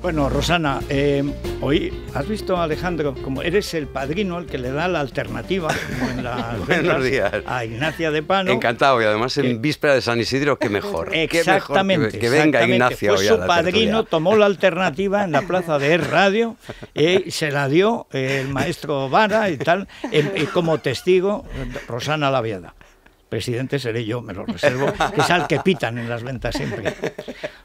Bueno, Rosana, eh, hoy has visto a Alejandro como eres el padrino, el que le da la alternativa a Ignacia de Pano. Encantado, y además en víspera de San Isidro, qué mejor. Exactamente. que, venga Ignacia Su padrino tomó la alternativa en la plaza de er Radio y se la dio el maestro Vara y tal, como testigo Rosana Laviada presidente seré yo, me lo reservo, que es al que pitan en las ventas siempre.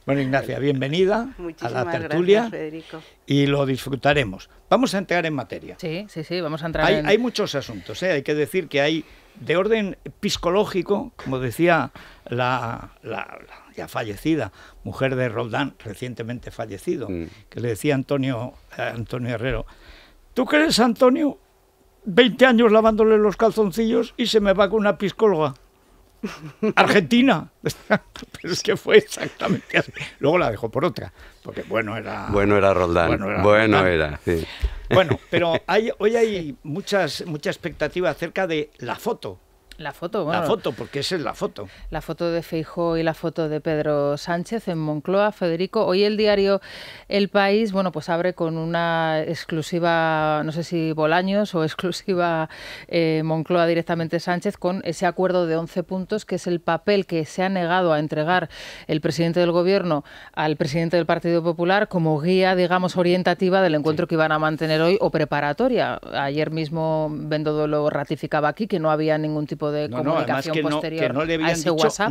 Bueno, Ignacia, bienvenida a la tertulia gracias, y lo disfrutaremos. Vamos a entrar en materia. Sí, sí, sí, vamos a entrar hay, en... Hay muchos asuntos, ¿eh? hay que decir que hay de orden psicológico, como decía la, ya fallecida mujer de Roldán, recientemente fallecido, mm. que le decía Antonio, eh, Antonio Herrero, ¿tú crees, Antonio, 20 años lavándole los calzoncillos y se me va con una piscolga. Argentina. Pero es que fue exactamente así. Luego la dejó por otra, porque bueno era. Bueno era Roldán. Bueno era. Bueno, pero hay, hoy hay muchas, mucha expectativa acerca de la foto. La foto, La foto, porque esa es la foto. La foto de Feijó y la foto de Pedro Sánchez en Moncloa, Federico. Hoy el diario El País, bueno, pues abre con una exclusiva, no sé si Bolaños o exclusiva eh, Moncloa directamente Sánchez, con ese acuerdo de 11 puntos, que es el papel que se ha negado a entregar el presidente del gobierno al presidente del Partido Popular como guía, digamos, orientativa del encuentro que iban a mantener hoy o preparatoria. Ayer mismo Bendodo lo ratificaba aquí, que no había ningún tipo de de comunicación que no, que no le habían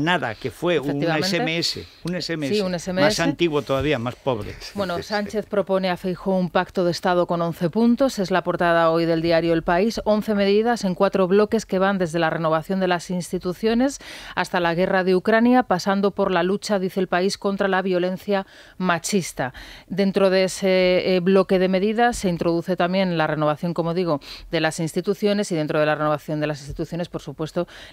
nada, que fue un SMS, un SMS, más antiguo todavía, más pobre. Bueno, Sánchez propone a Feijóo un pacto de Estado con 11 puntos, es la portada hoy del diario El País, 11 medidas en cuatro bloques que van desde la renovación de las instituciones hasta la guerra de Ucrania, pasando por la lucha, dice el país, contra la violencia machista. Dentro de ese eh, bloque de medidas se introduce también la renovación, como digo, de las instituciones y dentro de la renovación de las instituciones, por supuesto,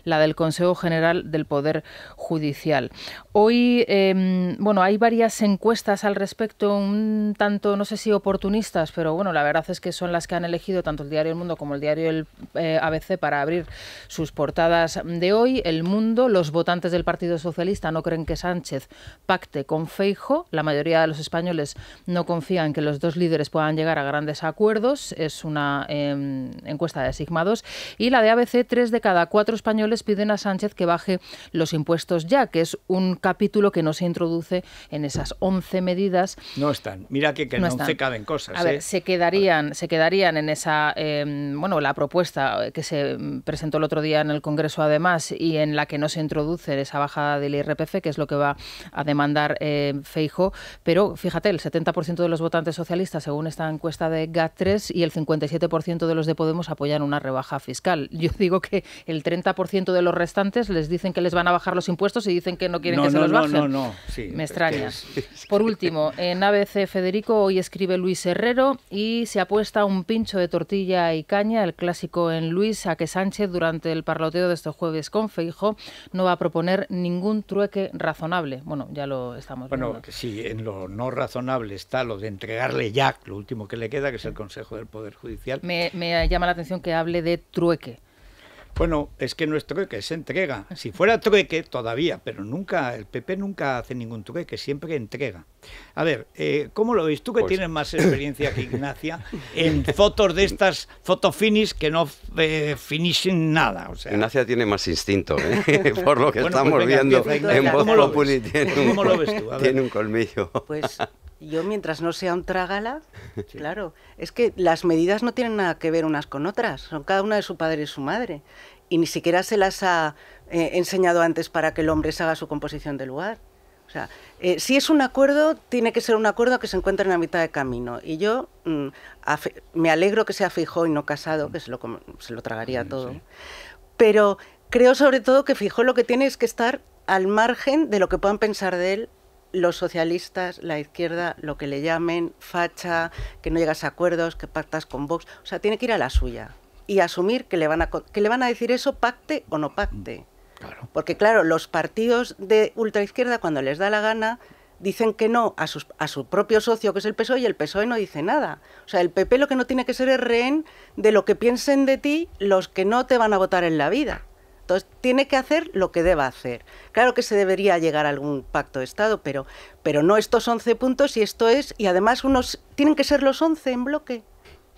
la del Consejo General del Poder Judicial. Hoy, em, bueno, hay varias encuestas al respecto, un tanto, no sé si oportunistas, pero bueno, la verdad es que son las que han elegido tanto el diario El Mundo como el diario eh, ABC para abrir sus portadas de hoy. El Mundo, los votantes del Partido Socialista no creen que Sánchez pacte con Feijo. La mayoría de los españoles no confían que los dos líderes puedan llegar a grandes acuerdos. Es una em, encuesta de Sigma Y la de ABC, tres de cada cuatro cuatro españoles piden a Sánchez que baje los impuestos ya, que es un capítulo que no se introduce en esas 11 medidas. No están. Mira que, no, se caben cosas. A ver, ¿eh? se quedarían, se quedarían en esa, em, bueno, la propuesta que se presentó el otro día en el Congreso además y en la que no se introduce esa bajada del IRPF, que es lo que va a demandar eh, Feijo. Pero fíjate, el 70% de los votantes socialistas, según esta encuesta de GAT3, y el 57% de los de Podemos apoyan una rebaja fiscal. Yo digo que el 30% de los restantes les dicen que les van a bajar los impuestos y dicen que no quieren que se los bajen. No, no, no, Me extraña. Por último, en ABC Federico hoy escribe Luis Herrero y se apuesta un pincho de tortilla y caña, el clásico en Luis, a que Sánchez durante el parloteo de estos jueves con Feijo no va a proponer ningún trueque razonable. Bueno, ya lo estamos viendo. Bueno, sí, en lo no razonable está lo de entregarle ya lo último que le queda, que es el Consejo del Poder Judicial. me llama la atención que hable de trueque. Bueno, es que no es trueque, es entrega. Si fuera trueque, todavía, pero nunca, el PP nunca hace ningún trueque, siempre entrega. A ver, eh, ¿cómo lo ves Tú que pues tienes más experiencia que Ignacia en fotos de estas fotofinis que no eh, finishen nada. Ignacia tiene más instinto, ¿eh? por lo que pues estamos viendo en ¿Cómo Populi ves tú? tiene un colmillo. Pues yo mientras no sea un trágala, claro, es que las medidas no tienen nada que ver unas con otras, son cada una de su padre y su madre. Y ni siquiera se las ha eh, enseñado antes para que el hombre se haga su composición del lugar. O sea, eh, si es un acuerdo, tiene que ser un acuerdo que se encuentre en la mitad de camino. Y yo mm, me alegro que sea Fijó y no Casado, que se lo, se lo tragaría mm, todo. Pero creo sobre todo que fijo lo que tiene es que estar al margen de lo que puedan pensar de él los socialistas, la izquierda, lo que le llamen, facha, que no llegas a acuerdos, que pactas con Vox, o sea, tiene que ir a la suya y asumir que le van a, que le van a decir eso, pacte o no pacte. Mm, Porque claro, los partidos de ultraizquierda cuando les da la gana dicen que no a, a su propio socio que es el PSOE y el PSOE no dice nada. O sea, el PP lo que no tiene que ser es rehén de lo que piensen de ti los que no te van a votar en la vida. Entonces, tiene que hacer lo que deba hacer. Claro que se debería llegar a algún pacto de Estado, pero, pero no estos 11 puntos y esto es, y además unos, ¿tienen que ser los 11 en bloque?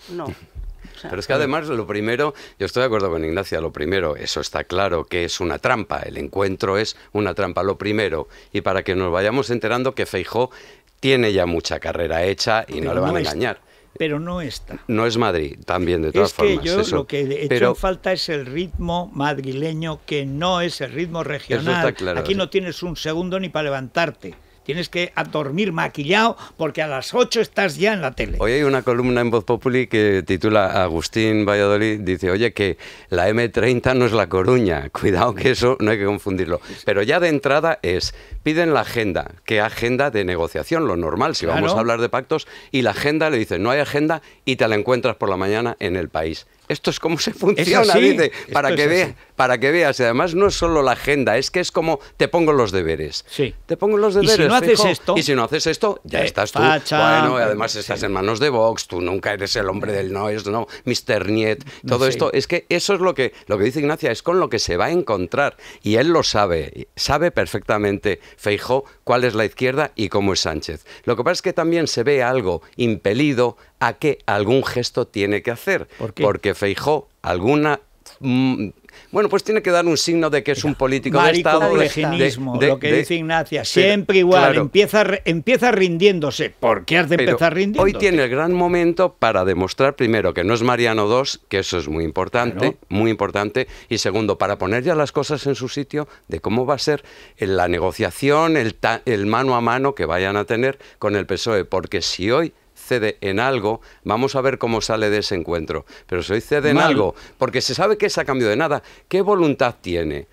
No. Pero es que además lo primero, yo estoy de acuerdo con Ignacia, lo primero, eso está claro que es una trampa, el encuentro es una trampa, lo primero, y para que nos vayamos enterando que Feijó tiene ya mucha carrera hecha y no le van a engañar pero no está. No es Madrid, también, de todas es formas. Que yo lo que he hecho falta es el ritmo madrileño, que no es el ritmo regional. Claro, Aquí no tienes un segundo ni para levantarte. Tienes que dormir maquillado porque a las 8 estás ya en la tele. Hoy hay una columna en Voz Populi que titula Agustín Valladolid, dice, oye, que la M30 no es La Coruña, cuidado que eso no hay que confundirlo. Pero ya de entrada es, piden la agenda, ¿qué agenda de negociación? Lo normal, si vamos a hablar de pactos, y la agenda le dicen, no hay agenda y te la encuentras por la mañana en el país esto es cómo se funciona, dice, para que, vea, para que veas. Y además no es solo la agenda, es que es como te pongo los deberes. Sí. Te pongo los deberes. Y si no haces esto. Y si no haces esto, ya estás tú. bueno, además estás en manos de Vox, tú nunca eres el hombre del no, es no, Mr. Niet. Todo esto, es que eso es lo que, lo que dice Ignacia, es con lo que se va a encontrar. Y él lo sabe, sabe perfectamente Feijó cuál es la izquierda y cómo es Sánchez. Lo que pasa es que también se ve algo impelido a que algún gesto tiene que hacer. Porque Feijó alguna mm, bueno, pues tiene que dar un signo de que es un político de Estado. De, de, lo que dice Ignacia, siempre igual, empieza, empieza rindiéndose. ¿Por qué has de empezar rindiéndose? Hoy tiene el gran momento para demostrar, primero, que no es Mariano II, que eso es muy importante, muy importante, y segundo, para poner ya las cosas en su sitio de cómo va a ser la negociación, el, el mano a mano que vayan a tener con el PSOE, porque si hoy en algo, vamos a ver cómo sale de ese encuentro. Pero si dice cede en algo, porque se sabe que es a cambio de nada, ¿qué voluntad tiene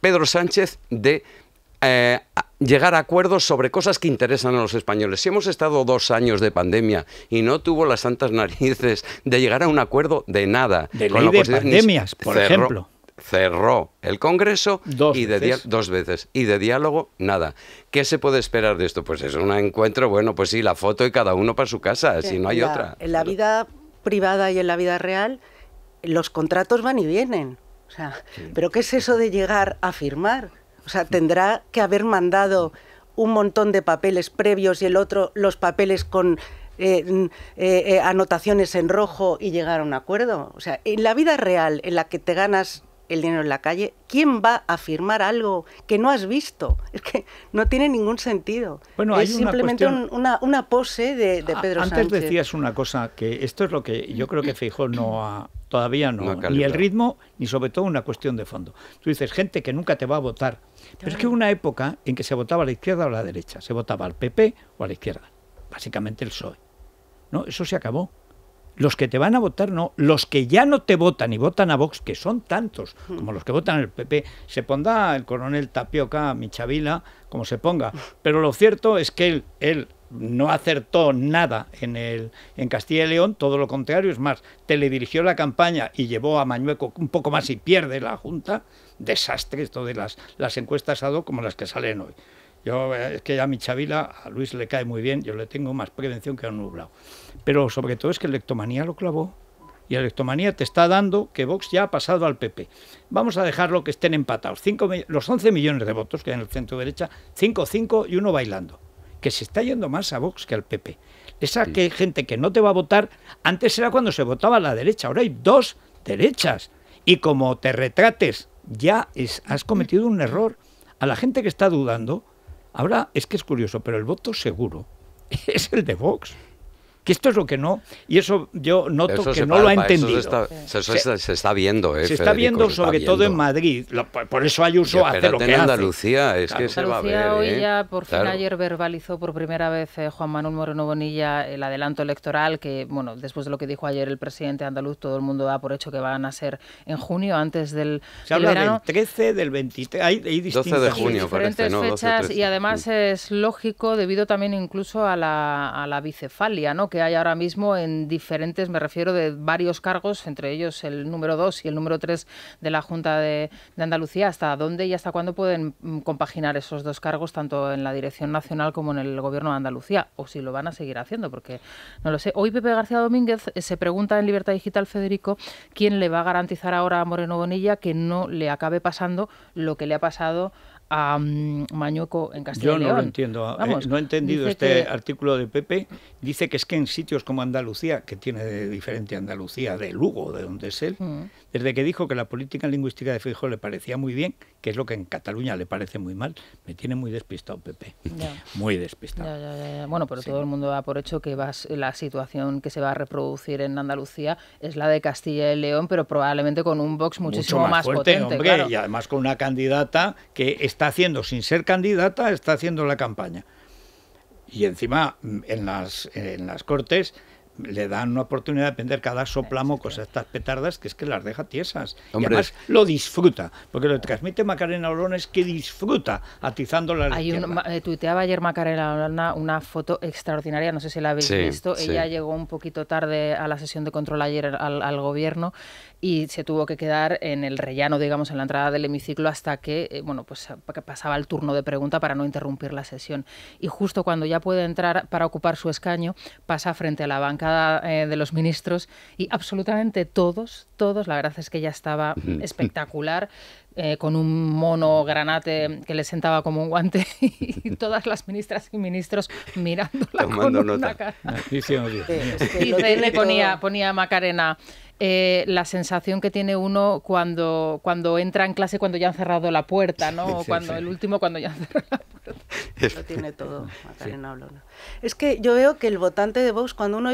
Pedro Sánchez de eh, llegar a acuerdos sobre cosas que interesan a los españoles. Si hemos estado dos años de pandemia y no tuvo las santas narices de llegar a un acuerdo de nada. De ley de pandemias, por ejemplo cerró el Congreso dos veces. dos veces y de diálogo nada. ¿Qué se puede esperar de esto? Pues es un encuentro, bueno, pues sí, la foto y cada uno para su casa, si no hay otra. En la vida privada y en la vida real los contratos van y vienen. O sea, pero ¿qué es eso de llegar a firmar? O sea, tendrá que haber mandado un montón de papeles previos y el otro los papeles con eh, eh, eh, anotaciones en rojo y llegar a un acuerdo. O sea, en la vida real, en la que te ganas el dinero en la calle, ¿quién va a firmar algo que no has visto? Es que no tiene ningún sentido. Bueno, es simplemente una, pose de, Pedro Pedro Antes decías una cosa, que esto es lo que yo creo que todavía no ha, todavía no, ni el ritmo, ni sobre todo una cuestión de fondo. Tú dices, gente que nunca te va a votar. Pero es que una época en que se votaba a la izquierda o a la derecha, se votaba al PP o a la izquierda, básicamente el PSOE. ¿No? Eso se acabó los que te van a votar no, los que ya no te votan y votan a Vox, que son tantos como los que votan el PP, se pondrá el coronel Tapioca, Michavila, como se ponga. Pero lo cierto es que él, él no acertó nada en, el, en Castilla y León, todo lo contrario, es más, te le dirigió la campaña y llevó a Mañueco un poco más y pierde la Junta. Desastre esto de las, las encuestas a dos como las que salen hoy. Yo, eh, es que a mi Chavila, a Luis le cae muy bien, yo le tengo más prevención que a un nublado. Pero sobre todo es que Electomanía lo clavó. Y Electomanía te está dando que Vox ya ha pasado al PP. Vamos a dejarlo que estén empatados. Cinco, los 11 millones de votos que hay en el centro derecha, 5-5 y uno bailando. Que se está yendo más a Vox que al PP. Esa que gente que no te va a votar, antes era cuando se votaba a la derecha, ahora hay dos derechas. Y como te retrates, ya has cometido un error. A la gente que está dudando, Ahora es que es curioso, pero el voto seguro es el de Vox que esto es lo que no, y eso yo noto que no lo ha entendido. se, está, viendo, eh, Se está viendo sobre todo en Madrid, por eso Ayuso hace lo que en Andalucía, es que se va a ver. hoy ¿eh? ya por fin ayer verbalizó por primera vez eh, Juan Manuel Moreno Bonilla el adelanto electoral, que bueno, después de lo que dijo ayer el presidente andaluz, todo el mundo da por hecho que van a ser en junio, antes del, se habla del 13, del 23, hay, hay 12 de junio, diferentes fechas y además es lógico debido también incluso a la, a la bicefalia, ¿no? que hay ahora mismo en diferentes, me refiero de varios cargos, entre ellos el número 2 y el número 3 de la Junta de, de Andalucía, hasta dónde y hasta cuándo pueden mm, compaginar esos dos cargos, tanto en la Dirección Nacional como en el Gobierno de Andalucía, o si lo van a seguir haciendo, porque no lo sé. Hoy Pepe García Domínguez eh, se pregunta en Libertad Digital, Federico, quién le va a garantizar ahora a Moreno Bonilla que no le acabe pasando lo que le ha pasado a Mañueco en Castilla Yo no lo entiendo. Eh, no he entendido este artículo de Pepe. Dice que es que en sitios como Andalucía, que tiene diferente Andalucía, de Lugo, de donde es él, mm. desde que dijo que la política lingüística de Fijo... le parecía muy bien, que es lo que en Cataluña le parece muy mal, me tiene muy despistado Pepe, muy despistado. bueno, pero todo el mundo va por hecho que vas, la situación que se va a reproducir en Andalucía es la de Castilla y León, pero probablemente con un box muchísimo más, potente. Y además con una candidata que está haciendo, sin ser candidata, está haciendo la campaña. Y encima mm, en las, en las Cortes le dan una oportunidad de vender cada soplamo con estas petardas que es que las deja tiesas. Y además lo disfruta, porque lo que transmite Macarena Olona es que disfruta atizando la Hay un, eh, Tuiteaba ayer Macarena Olona una foto extraordinaria, no sé si la habéis visto. Ella llegó un poquito tarde a la sesión de control ayer al, gobierno y se tuvo que quedar en el rellano, digamos, en la entrada del hemiciclo hasta que, eh, bueno, pues pasaba el turno de pregunta para no interrumpir la sesión. Y justo cuando ya puede entrar para ocupar su escaño, pasa frente a la banca eh, de los ministros y absolutamente todos, todos, la verdad es que ya estaba espectacular. Eh, con un mono granate que le sentaba como un guante y todas las ministras y ministros mirándola con una cara. Ah, eh, y le ponía, ponía Macarena. Eh, la sensación que tiene uno cuando, cuando entra en clase cuando ya han cerrado la puerta, ¿no? O cuando el último cuando ya han cerrado la puerta. Lo tiene todo, Macarena Es que yo veo que el votante de Vox, cuando uno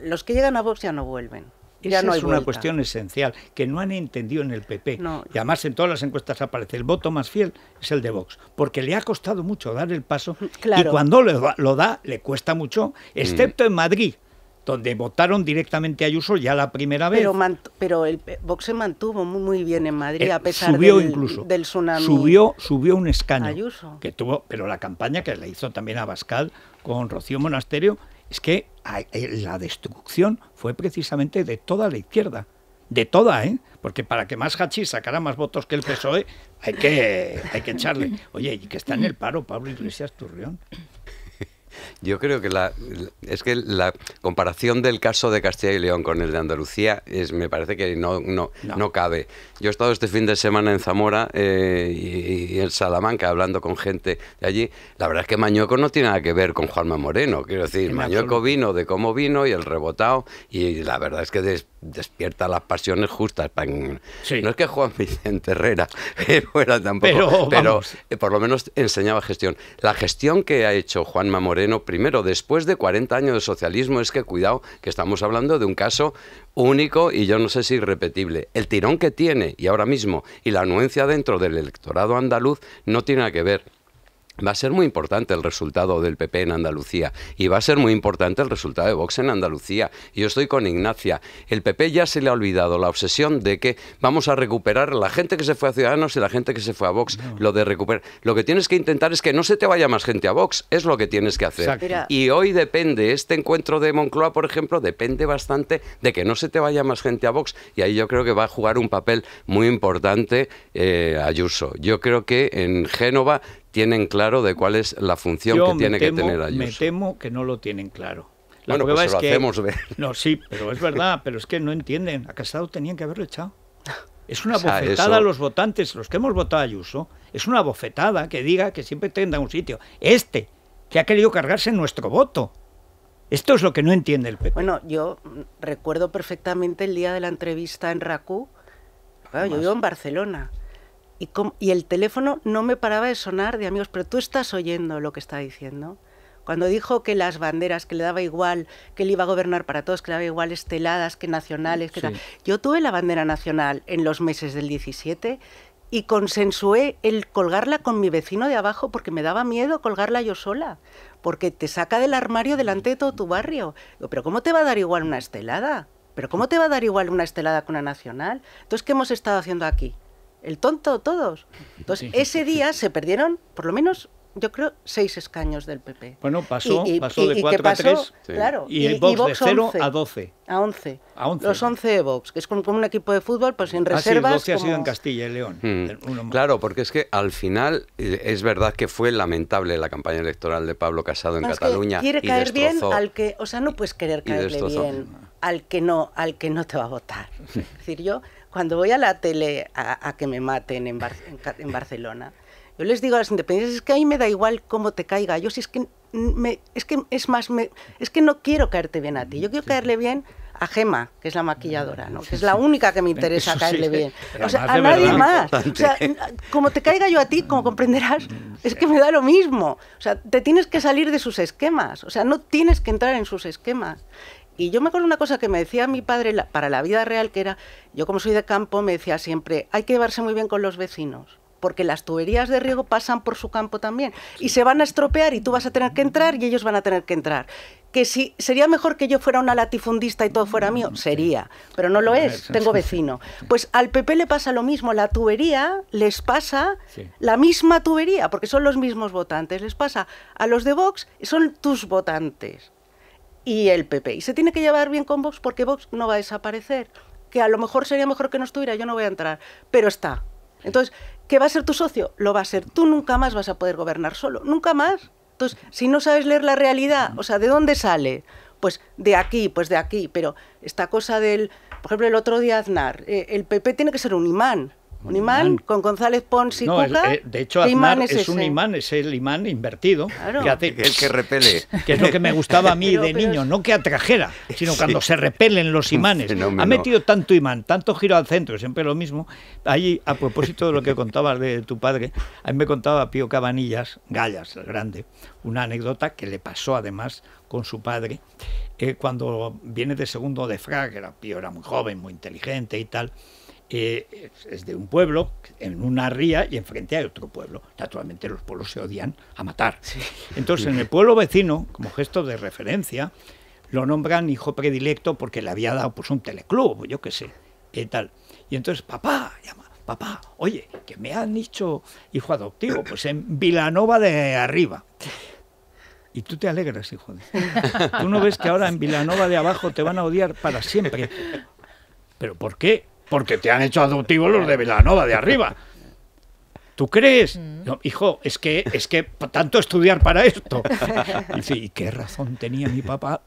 los que llegan a Vox ya no vuelven esa es una cuestión esencial que no han entendido en el PP. Y además en todas las encuestas aparece el voto más fiel es el de Vox, porque le ha costado mucho dar el paso y cuando lo da, le cuesta mucho, mm. excepto en Madrid donde votaron directamente a Ayuso ya la primera vez. Pero, pero el Vox se mantuvo muy, bien en Madrid eh, a pesar del, del tsunami. Subió, subió un escaño que tuvo, pero la campaña que le hizo también a Bascal con Rocío Monasterio es que eh, la destrucción fue precisamente de toda la izquierda. De toda, ¿eh? Porque para que más hachís sacara más votos que el PSOE, hay que, hay que echarle. Oye, y que está en el paro Pablo Iglesias Turrión. Yo creo que la, es que la comparación del caso de Castilla y León con el de Andalucía es, me parece que no, no, no. cabe. Yo he estado este fin de semana en Zamora eh, y, en Salamanca hablando con gente de allí. La verdad es que Mañueco no tiene nada que ver con Juanma Moreno. Quiero decir, en vino de cómo vino y el rebotado y la verdad es que despierta las pasiones justas. No es que Juan Vicente Herrera eh, fuera tampoco, pero, pero eh, por lo menos enseñaba gestión. La gestión que ha hecho Juanma Moreno primero, después de 40 años de socialismo, es que cuidado, que estamos hablando de un caso único y yo no sé si irrepetible. El tirón que tiene y ahora mismo y la anuencia dentro del electorado andaluz no tiene nada que ver. Va a ser muy importante el resultado del PP en Andalucía y va a ser muy importante el resultado de Vox en Andalucía. Yo estoy con Ignacia. El PP ya se le ha olvidado la obsesión de que vamos a recuperar la gente que se fue a Ciudadanos y la gente que se fue a Vox. Lo de recuperar. Lo que tienes que intentar es que no se te vaya más gente a Vox. Es lo que tienes que hacer. Y hoy depende, este encuentro de Moncloa, por ejemplo, depende bastante de que no se te vaya más gente a Vox. Y ahí yo creo que va a jugar un papel muy importante eh, Ayuso. Yo creo que en Génova tienen claro de cuál es la función que tiene que tener Ayuso. Me temo que no lo tienen claro. La pues prueba es que, hacemos ver. No, sí, pero es verdad, pero es que no entienden. A Casado tenían que haberlo echado. Es una bofetada a los votantes, los que hemos votado a Ayuso, es una bofetada que diga que siempre tenga un sitio. Este, que ha querido cargarse nuestro voto. Esto es lo que no entiende el PP. Bueno, yo recuerdo perfectamente el día de la entrevista en RACU. yo vivo en Barcelona y, el teléfono no me paraba de sonar de amigos, pero tú estás oyendo lo que está diciendo. Cuando dijo que las banderas, que le daba igual, que él iba a gobernar para todos, que le daba igual esteladas, que nacionales, Yo tuve la bandera nacional en los meses del 17 y consensué el colgarla con mi vecino de abajo porque me daba miedo colgarla yo sola, porque te saca del armario delante de todo tu barrio. pero ¿cómo te va a dar igual una estelada? ¿Pero cómo te va a dar igual una estelada con una nacional? Entonces, ¿qué hemos estado haciendo aquí? el tonto todos. Entonces, ese día se perdieron, por lo menos, yo creo, seis escaños del PP. Bueno, pasó, y, pasó y, de 4 a claro, y, el Vox, de 0 a 12. A 11. A 11. Los 11 de Vox, que es como, un equipo de fútbol, pues sin reservas... Ah, sí, el ha sido en Castilla y León. Hmm. Claro, porque es que al final eh, es verdad que fue lamentable la campaña electoral de Pablo Casado en Cataluña. quiere y caer bien al que... O sea, no puedes querer caerle bien al que, no, al que no te va a votar. Es decir, yo cuando voy a la tele a, que me maten en, Barcelona, yo les digo a las independientes, es que a mí me da igual cómo te caiga, yo sí es que, me, es que es más, es que no quiero caerte bien a ti, yo quiero caerle bien a Gema, que es la maquilladora, ¿no? que es la única que me eh, interesa caerle bien. o sea, a nadie más. O sea, como te caiga yo a ti, como comprenderás, es que me da lo mismo. O sea, te tienes que salir de sus esquemas. O sea, no tienes que entrar en sus esquemas. Y yo me acuerdo una cosa que me decía mi padre para la vida real, que era, yo como soy de campo, me decía siempre, hay que llevarse muy bien con los vecinos, porque las tuberías de riego pasan por su campo también, y se van a estropear y tú vas a tener que entrar y ellos van a tener que entrar que si sería mejor que yo fuera una latifundista y todo fuera mío, mm, sería, pero no lo es, tengo vecino. Pues al PP le pasa lo mismo, la tubería les pasa la misma tubería, porque son los mismos votantes, les pasa a los de Vox, son tus votantes y el PP. Y se tiene que llevar bien con Vox porque Vox no va a desaparecer. Que a lo mejor sería mejor que no estuviera, yo no voy a entrar, pero está. Entonces, ¿qué va a ser tu socio? Lo va a ser. Tú nunca más vas a poder gobernar solo, nunca más. Entonces, si no sabes leer la realidad, o sea, ¿de dónde sale? Pues de aquí, pues de aquí. Pero esta cosa del, por ejemplo, el otro día Aznar, eh, el PP tiene que ser un imán un, imán, con González Pons y no, eh, de hecho, Aznar es, un imán, es el imán invertido. Que el que repele. Que es lo que me gustaba a mí de niño, no que atrajera, sino cuando se repelen los imanes. Ha metido tanto imán, tanto giro al centro, siempre lo mismo. Ahí, a propósito de lo que contabas de tu padre, a me contaba Pío Cabanillas, Gallas, el grande, una anécdota que le pasó además con su padre. que eh, cuando viene de segundo de Fraga, Pío era muy joven, muy inteligente y tal eh, es de un pueblo en una ría y enfrente hay otro pueblo. Naturalmente los pueblos se odian a matar. Entonces en el pueblo vecino, como gesto de referencia, lo nombran hijo predilecto porque le había dado pues un teleclub, yo qué sé, y tal. Y entonces papá llama, papá, oye, que me han dicho hijo adoptivo, pues en Vilanova de arriba. Y tú te alegras, hijo de... Tú no ves que ahora en Vilanova de abajo te van a odiar para siempre. ¿Pero por qué? porque te han hecho adoptivo los de Velanova de arriba. ¿tú crees? Mm. hijo, es que, es que tanto estudiar para esto. Y qué razón tenía mi papá?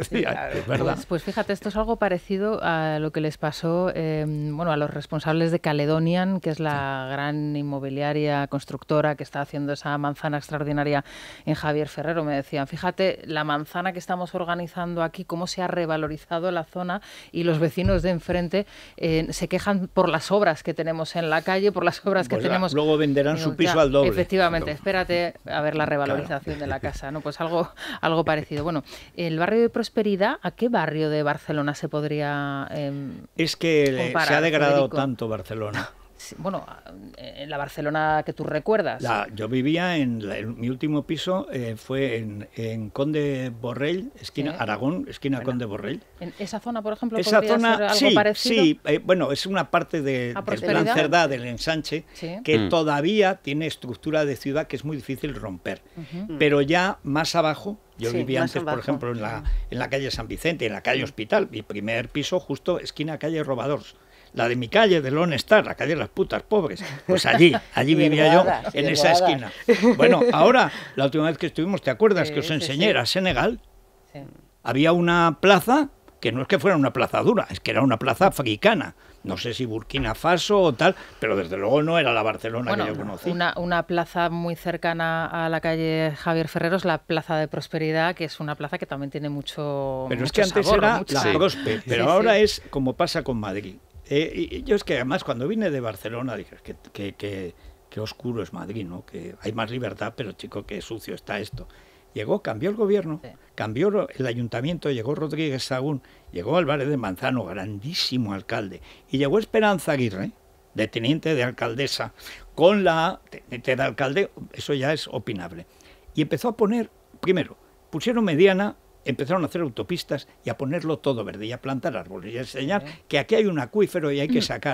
verdad. Pues, pues, fíjate, esto es algo parecido a lo que les pasó em, bueno, a los responsables de Caledonian, que es la gran inmobiliaria constructora que está haciendo esa manzana extraordinaria en Javier Ferrero. Me decían, fíjate, la manzana que estamos organizando aquí, cómo se ha revalorizado la zona y los vecinos de enfrente eh, se quejan por las obras que tenemos en la calle, por las obras que tenemos. Luego venderán su piso al doble. Efectivamente, espérate a ver la revalorización de la casa, ¿no? Pues algo, algo parecido. Bueno, el barrio de Prosperidad, ¿a qué barrio de Barcelona se podría em, Es que se ha degradado tanto Barcelona bueno, ah, en la Barcelona que tú recuerdas. yo vivía en, mi último piso, eh, fue en, Conde Borrell, esquina Aragón, esquina Conde Borrell. ¿En esa zona, por ejemplo, esa Sí, eh, bueno, es una parte de, La Plan del ensanche, que mm. todavía tiene estructura de ciudad que es muy difícil romper. Pero ya más abajo, yo vivía antes, por ejemplo, en la, en la calle San Vicente, en la calle mm. Hospital, mi primer piso, justo esquina calle Robadors la de mi calle, de Lone Star, la calle de las putas pobres. Pues allí, allí vivía yo, en esa esquina. Bueno, ahora, la última vez que estuvimos, ¿te acuerdas que os enseñé? a Senegal. Había una plaza, que no es que fuera una plaza dura, es que era una plaza africana. No sé si Burkina Faso o tal, pero desde luego no era la Barcelona que yo conocía. Una, plaza muy cercana a la calle Javier Ferreros, la Plaza de Prosperidad, que es una plaza que también tiene mucho. Pero es que antes era la pero ahora es como pasa con Madrid eh, yo es que además cuando vine de Barcelona dije, que, que, que, oscuro es Madrid, Que hay más libertad, pero chico, qué sucio está esto. Llegó, cambió el gobierno, cambió el ayuntamiento, llegó Rodríguez Sagún, llegó Álvarez de Manzano, grandísimo alcalde, y llegó Esperanza Aguirre, de teniente de alcaldesa, con la teniente de alcalde, eso ya es opinable. Y empezó a poner, primero, pusieron mediana empezaron a hacer autopistas y a ponerlo todo verde y a plantar árboles y a enseñar que aquí hay un acuífero y hay que mm. sacar.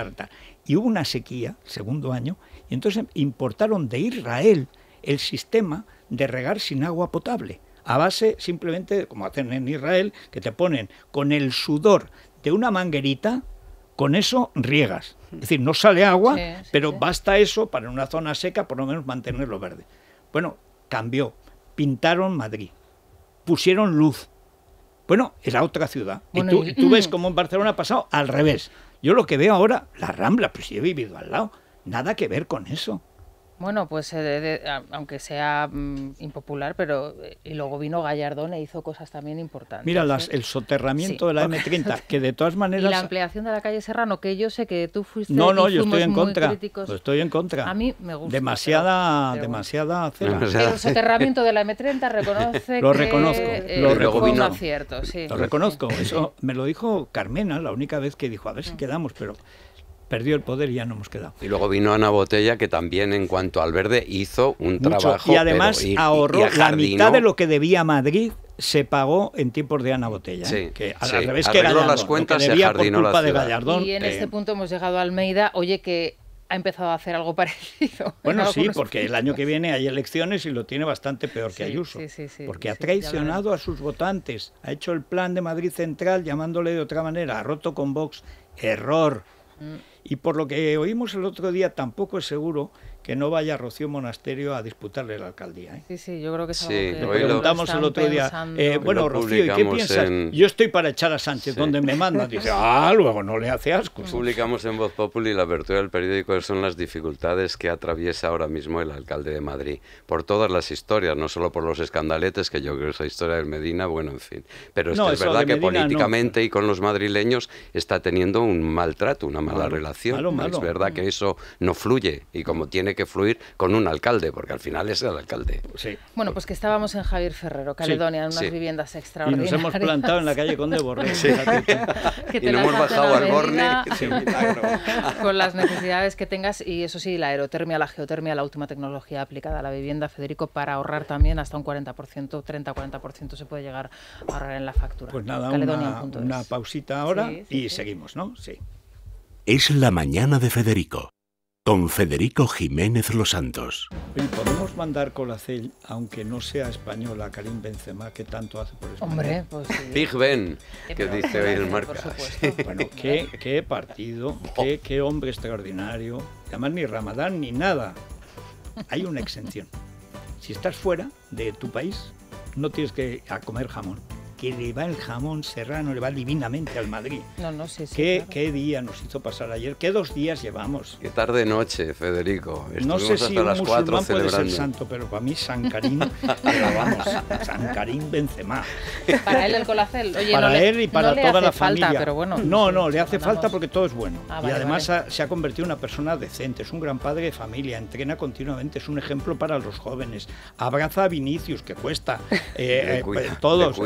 Y hubo una sequía, segundo año, y entonces importaron de Israel el sistema de regar sin agua potable, a base simplemente, como hacen en Israel, que te ponen con el sudor de una manguerita, con eso riegas. Es decir, no sale agua, pero basta eso para en una zona seca por lo menos mantenerlo verde. Bueno, cambió. Pintaron Madrid pusieron luz. Bueno, era otra ciudad. y, tú, tú, ves mm. cómo en Barcelona ha pasado al revés. Yo lo que veo ahora, la Rambla, pues yo he vivido al lado, nada que ver con eso. Bueno, pues eh, aunque sea mm, impopular, pero eh, y luego vino Gallardón e hizo cosas también importantes. Mira, ¿eh? el soterramiento de la M30, que de todas maneras... Y la ampliación de la calle Serrano, que yo sé que tú fuiste... No, no, yo estoy en contra. Pues estoy en contra. A mí me gusta. Demasiada, demasiada el soterramiento de la M30 reconoce Lo reconozco. lo reconozco. Lo reconozco. Eso me lo dijo Carmena la única vez que dijo, a ver si mm. quedamos, pero perdió el poder y ya no hemos quedado. Y luego vino Ana Botella, que también en cuanto al verde hizo un trabajo. Y además ahorró la mitad de lo que debía Madrid se pagó en tiempos de Ana Botella. que al revés que era las cuentas culpa de Gallardón. Y en este punto hemos llegado a Almeida. Oye, que ha empezado a hacer algo parecido. Bueno, sí, porque el año que viene hay elecciones y lo tiene bastante peor que Ayuso. porque ha traicionado a sus votantes, ha hecho el plan de Madrid Central llamándole de otra manera, ha roto con Vox. Error, y por lo que oímos el otro día, tampoco es seguro que no vaya Rocío Monasterio a disputarle la alcaldía. ¿eh? Sí, sí, yo creo que es el otro día. Eh, bueno, Rocío, ¿y qué piensas? Yo estoy para echar a Sánchez donde me manda. Dice, ah, luego no le hace asco. Publicamos en Voz Populi la apertura del periódico son las dificultades que atraviesa ahora mismo el alcalde de Madrid. Por todas las historias, no solo por los escandaletes, que yo creo que la historia del Medina, bueno, en fin. Pero es, verdad que políticamente y con los madrileños está teniendo un maltrato, una mala relación. Es verdad que eso no fluye y como tiene que fluir con un alcalde, porque al final es el alcalde. Bueno, pues que estábamos en Javier Ferrero, Caledonia, unas viviendas extraordinarias. Y nos hemos plantado en la calle Conde De Sí. y hemos bajado al borne. con las necesidades que tengas y eso sí, la aerotermia, la geotermia, la última tecnología aplicada a la vivienda, Federico, para ahorrar también hasta un 40%, 30-40% se puede llegar a ahorrar en la factura. Pues nada, una, pausita ahora y seguimos, ¿no? Sí. Es la mañana de Federico. Don Federico Jiménez Los Santos. ¿podemos mandar Colacel, aunque no sea española, a Karim Benzema, que tanto hace por España? Hombre, pues Big Ben, eh, que dice hoy el marca. Bueno, qué, partido, qué, oh. hombre extraordinario. Además, ni Ramadán ni nada. Hay una exención. Si estás fuera de tu país, no tienes que a comer jamón que le va el jamón serrano, le va divinamente al Madrid. No, no, sé si... ¿Qué, día nos hizo pasar ayer? ¿Qué dos días llevamos? Qué tarde noche, Federico. no sé si las un musulmán puede ser santo, pero para mí San Carín vamos, San Karim Benzema. Para él el colacel. Oye, para él y para toda la familia. no, no, le hace falta porque todo es bueno. Ah, y además se ha convertido en una persona decente, es un gran padre de familia, entrena continuamente, es un ejemplo para los jóvenes. Abraza a Vinicius, que cuesta. Eh, eh todos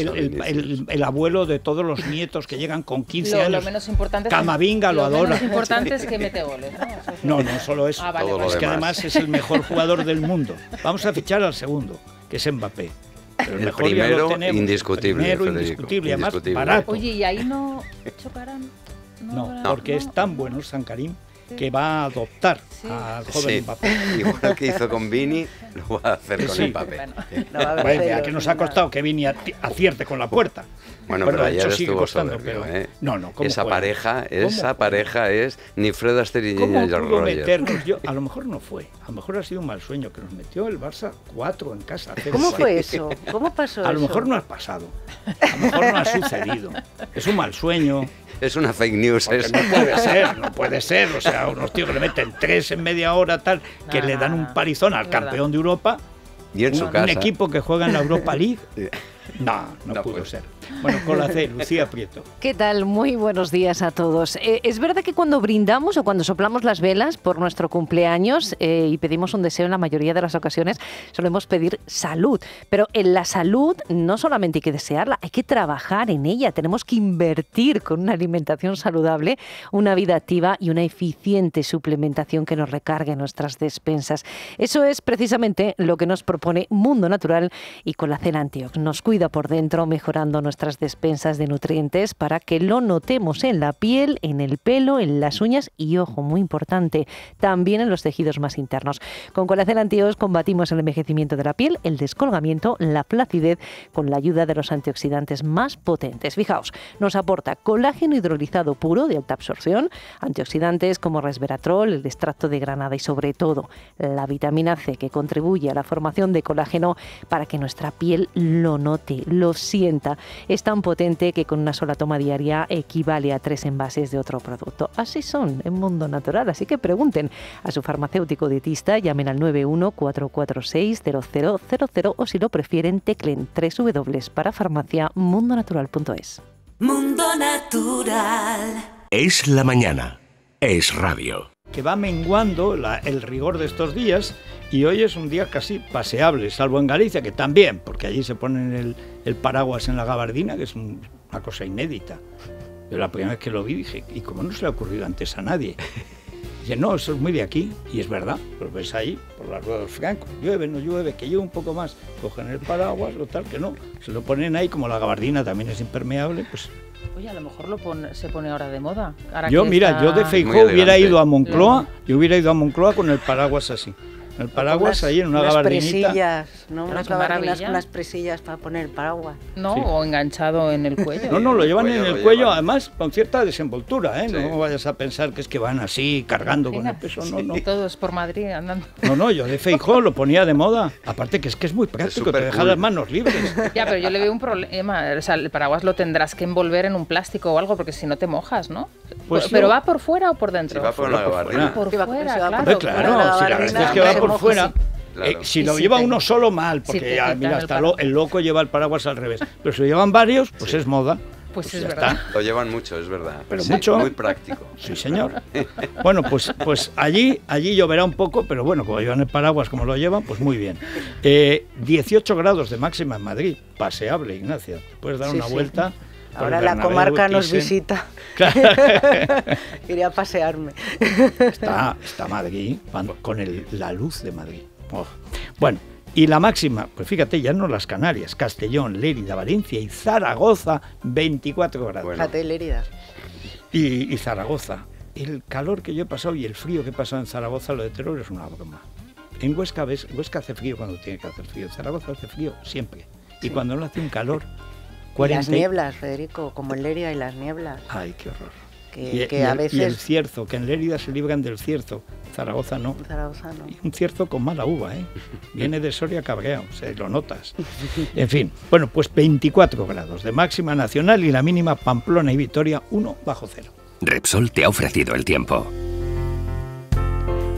el, abuelo de todos los nietos que llegan con 15 años. Lo menos importante Camavinga lo, adora. Lo importante es que mete goles. No, no, solo eso. Ah, es que además es el mejor jugador del mundo. Vamos a fichar al segundo, que es Mbappé. Pero el, primero, indiscutible, primero además Oye, ¿y ahí no chocarán? No, no porque es tan bueno San Karim que va a adoptar al joven Mbappé. Igual que hizo con Vini, lo va a hacer con Mbappé. va a que nos ha costado que Vini acierte con la puerta. Bueno, pero sigue estuvo costando, pero... ¿eh? No, no, Esa pareja, esa pareja es ni Fred Astaire ni Roger. Yo, a lo mejor no fue, a lo mejor ha sido un mal sueño que nos metió el Barça 4 en casa. ¿Cómo fue eso? ¿Cómo pasó eso? A lo mejor no ha pasado, a lo mejor no ha sucedido. Es un mal sueño, es una fake news. No puede ser, no puede ser. O sea, unos tíos que le meten tres en media hora, tal, que le dan un parizón al campeón de Europa. Y en su casa. Un equipo que juega en la Europa League. No, no, pudo puede. ser. Bueno, con la C, Lucía Prieto. ¿Qué tal? Muy buenos días a todos. Eh, es verdad que cuando brindamos o cuando soplamos las velas por nuestro cumpleaños eh, y pedimos un deseo en la mayoría de las ocasiones, solemos pedir salud. Pero en la salud no solamente hay que desearla, hay que trabajar en ella. Tenemos que invertir con una alimentación saludable, una vida activa y una eficiente suplementación que nos recargue nuestras despensas. Eso es precisamente lo que nos propone Mundo Natural y con la Nos cuida por dentro, mejorando nuestra nuestras despensas de nutrientes para que lo notemos en la piel, en el pelo, en las uñas y, ojo, muy importante, también en los tejidos más internos. Con Colacel Antios combatimos el envejecimiento de la piel, el descolgamiento, la placidez, con la ayuda de los antioxidantes más potentes. Fijaos, nos aporta colágeno hidrolizado puro de alta absorción, antioxidantes como resveratrol, el extracto de granada y sobre todo la vitamina C que contribuye a la formación de colágeno para que nuestra piel lo note, lo sienta es tan potente que con una sola toma diaria equivale a tres envases de otro producto. Así son en Mundo Natural, así que pregunten a su farmacéutico dietista, llamen al 914460000 o si lo prefieren teclen www.parafarmaciamundonatural.es. Mundo Natural. Es la mañana. Es radio que va menguando el rigor de estos días y hoy es un día casi paseable, salvo en Galicia, que también, porque allí se ponen el, paraguas en la gabardina, que es una cosa inédita. Yo la primera vez que lo vi dije, ¿y como no se le ha ocurrido antes a nadie? ...dije no, eso es muy de aquí, y es verdad, lo ves ahí, por las ruedas francos, llueve, no llueve, que llueve un poco más, cogen el paraguas, lo tal, que no, se lo ponen ahí, como la gabardina también es impermeable, pues Oye, a lo mejor se pone ahora de moda. yo, mira, yo de Feijóo hubiera ido a Moncloa, yo hubiera ido a Moncloa con el paraguas así. El paraguas ahí en una unas Las Presillas, ¿no? Las gabardinas con las presillas para poner el paraguas. No, o enganchado en el cuello. No, no, lo llevan en el cuello, además con cierta desenvoltura, ¿eh? No vayas a pensar que es que van así, cargando con el peso. No, no. Todos por Madrid andando. No, no, yo de Feijó lo ponía de moda. Aparte que es que es muy práctico, te deja las manos libres. Ya, pero yo le veo un problema. O sea, el paraguas lo tendrás que envolver en un plástico o algo, porque si no te mojas, ¿no? Pues ¿Pero va por fuera o por dentro? Sí, va por, la claro. por fuera. Eh, si lo lleva uno solo, mal, porque ah, mira, hasta el, loco lleva el paraguas al revés. Pero si lo llevan varios, pues es moda. Pues, pues es verdad. Lo llevan mucho, es verdad. Pero mucho. Muy ¿eh? práctico. Sí, señor. bueno, pues, pues allí, allí lloverá un poco, pero bueno, como llevan el paraguas como lo llevan, pues muy bien. 18 eh, grados de máxima en Madrid, paseable, Ignacio. Puedes dar una vuelta Ahora la comarca nos visita. Quería pasearme. Está, Madrid, con la luz de Madrid. Oh. Bueno, y la máxima, pues fíjate, ya no las Canarias, Castellón, Lérida, Valencia y Zaragoza, 24 grados. Fíjate, Lérida. Y, y, Zaragoza. El calor que yo he pasado y el frío que he pasado en Zaragoza, lo de terror es una broma. En Huesca, ves, Huesca hace frío cuando tiene que hacer frío. En Zaragoza hace frío siempre. Y cuando no hace un calor, las nieblas, Federico, como en Lérida y las nieblas. Ay, qué horror. Que, e- a veces... el cierzo, que en Lérida se libran del cierzo, Zaragoza no. Zaragoza no. Y un cierzo con mala uva, ¿eh? Viene de Soria cabreado, se lo notas. En fin, bueno, pues 24 grados de máxima nacional y la mínima Pamplona y Vitoria 1 bajo cero. Repsol te ha ofrecido el tiempo.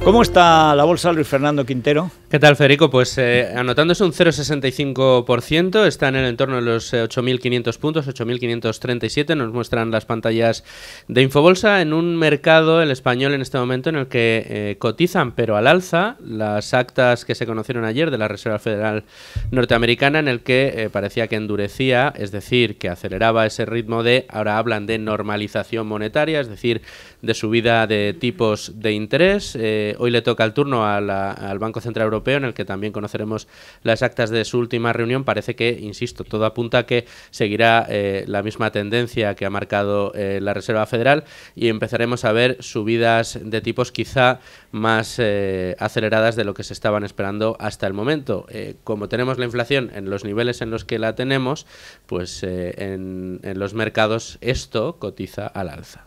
¿Cómo está la bolsa Luis Fernando Quintero? ¿Qué tal, Federico? Pues anotando eh, anotándose un 0,65%, está en el entorno de los 8.500 eh, puntos, 8.537, nos muestran las pantallas de Infobolsa, en un mercado, el español, en este momento en el que eh, cotizan, pero al alza, las actas que se conocieron ayer de la Reserva Federal Norteamericana, en el que parecía que endurecía, es decir, que aceleraba ese ritmo de, ahora hablan de normalización monetaria, es decir, de subida de tipos de interés. Eh, hoy le toca el turno al Banco Central Europeo, en el que también conoceremos las actas de su última reunión. Parece que, insisto, todo apunta a que seguirá eh, la misma tendencia que ha marcado eh, la Reserva Federal y empezaremos a ver subidas de tipos quizá más aceleradas de lo que se estaban esperando hasta el momento. como tenemos la inflación en los niveles en los que la tenemos, pues en los mercados esto cotiza al alza.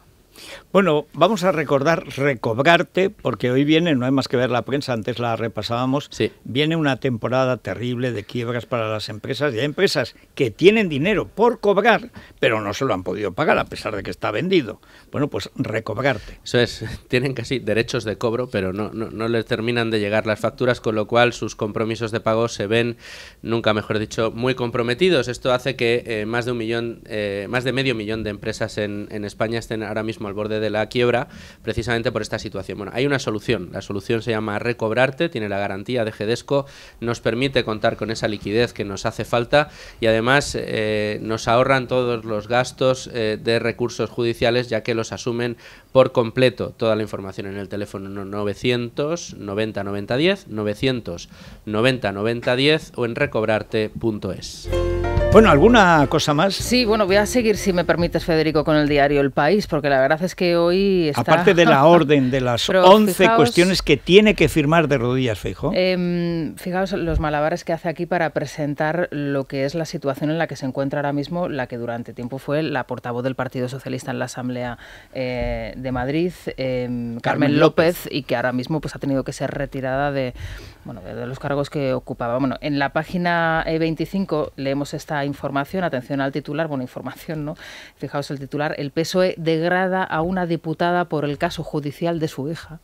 Bueno, vamos a recordar Recobrarte, porque hoy viene, no hay más que ver la prensa, antes la repasábamos, sí. viene una temporada terrible de quiebras para las empresas y hay empresas que tienen dinero por cobrar, pero no se lo han podido pagar a pesar de que está vendido. Bueno, pues Recobrarte. Eso es, tienen casi derechos de cobro, pero no, no, les terminan de llegar las facturas, con lo cual sus compromisos de pago se ven, nunca mejor dicho, muy comprometidos. Esto hace que eh, más de un millón, eh, más de medio millón de empresas en, en España estén ahora mismo al borde de de la quiebra precisamente por esta situación. Bueno, hay una solución. La solución se llama Recobrarte, tiene la garantía de Gedesco, nos permite contar con esa liquidez que nos hace falta y además eh, nos ahorran todos los gastos eh, de recursos judiciales ya que los asumen por completo. Toda la información en el teléfono 990 90 10, 990 90 10 o en recobrarte.es. Bueno, ¿alguna cosa más? Sí, bueno, voy a seguir, si me permites, Federico, con el diario El País, porque la verdad es que hoy está... Aparte de la orden de las 11 cuestiones que tiene que firmar de rodillas, Feijo. Em, fijaos los malabares que hace aquí para presentar lo que es la situación en la que se encuentra ahora mismo, la que durante tiempo fue la portavoz del Partido Socialista en la Asamblea eh, de Madrid, em, Carmen, López, y que ahora mismo pues, ha tenido que ser retirada de bueno, de los cargos que ocupaba. Bueno, en la página 25 eh, leemos esta información, atención al titular, bueno, información, ¿no? Fijaos el titular, el PSOE degrada a una diputada por el caso judicial de su hija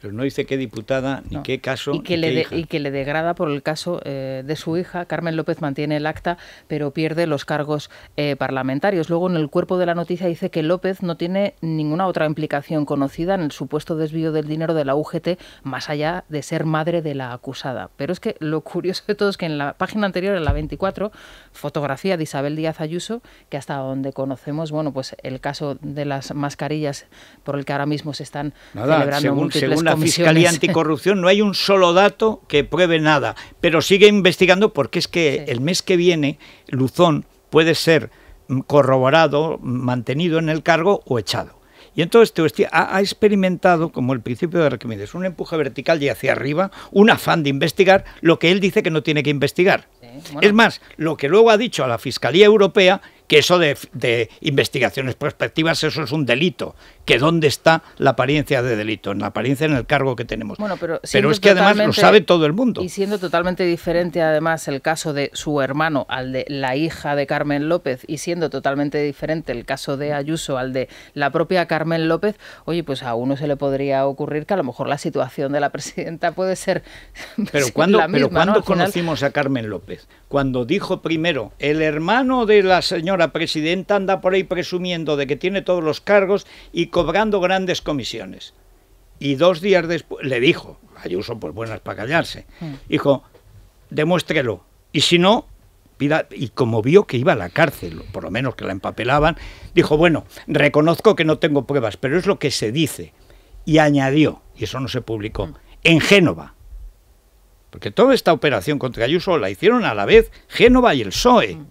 pero no dice qué diputada ni qué caso. Y que, le y que le degrada por el caso eh, de su hija. Carmen López mantiene el acta, pero pierde los cargos eh, parlamentarios. Luego, en el cuerpo de la noticia dice que López no tiene ninguna otra implicación conocida en el supuesto desvío del dinero de la UGT, más allá de ser madre de la acusada. Pero es que lo curioso de todo es que en la página anterior, en la 24, fotografía de Isabel Díaz Ayuso, que hasta donde conocemos, bueno, pues el caso de las mascarillas por el que ahora mismo se están celebrando múltiples según la Fiscalía Anticorrupción, no hay un solo dato que pruebe nada, pero sigue investigando porque es que el mes que viene Luzón puede ser corroborado, mantenido en el cargo o echado. Y entonces esto ha, experimentado, como el principio de Arquímedes, un empuje vertical y hacia arriba, un afán de investigar lo que él dice que no tiene que investigar. Es más, lo que luego ha dicho a la Fiscalía Europea, que eso de, de, investigaciones prospectivas, eso es un delito que dónde está la apariencia de delito, en la apariencia en el cargo que tenemos. Bueno, pero, es que además lo sabe todo el mundo. Y siendo totalmente diferente además el caso de su hermano al de la hija de Carmen López y siendo totalmente diferente el caso de Ayuso al de la propia Carmen López, oye, pues a uno se le podría ocurrir que a lo mejor la situación de la presidenta puede ser... Pero cuando pero cuando conocimos a Carmen López? Cuando dijo primero, el hermano de la señora presidenta anda por ahí presumiendo de que tiene todos los cargos y cobrando grandes comisiones. Y dos días después le dijo, Ayuso, pues buenas para callarse, mm. dijo, demuéstrelo. Y si no, pida, y como vio que iba a la cárcel, por lo menos que la empapelaban, dijo, bueno, reconozco que no tengo pruebas, pero es lo que se dice. Y añadió, y eso no se publicó, mm. en Génova. Porque toda esta operación contra Ayuso la hicieron a la vez Génova y el PSOE, mm.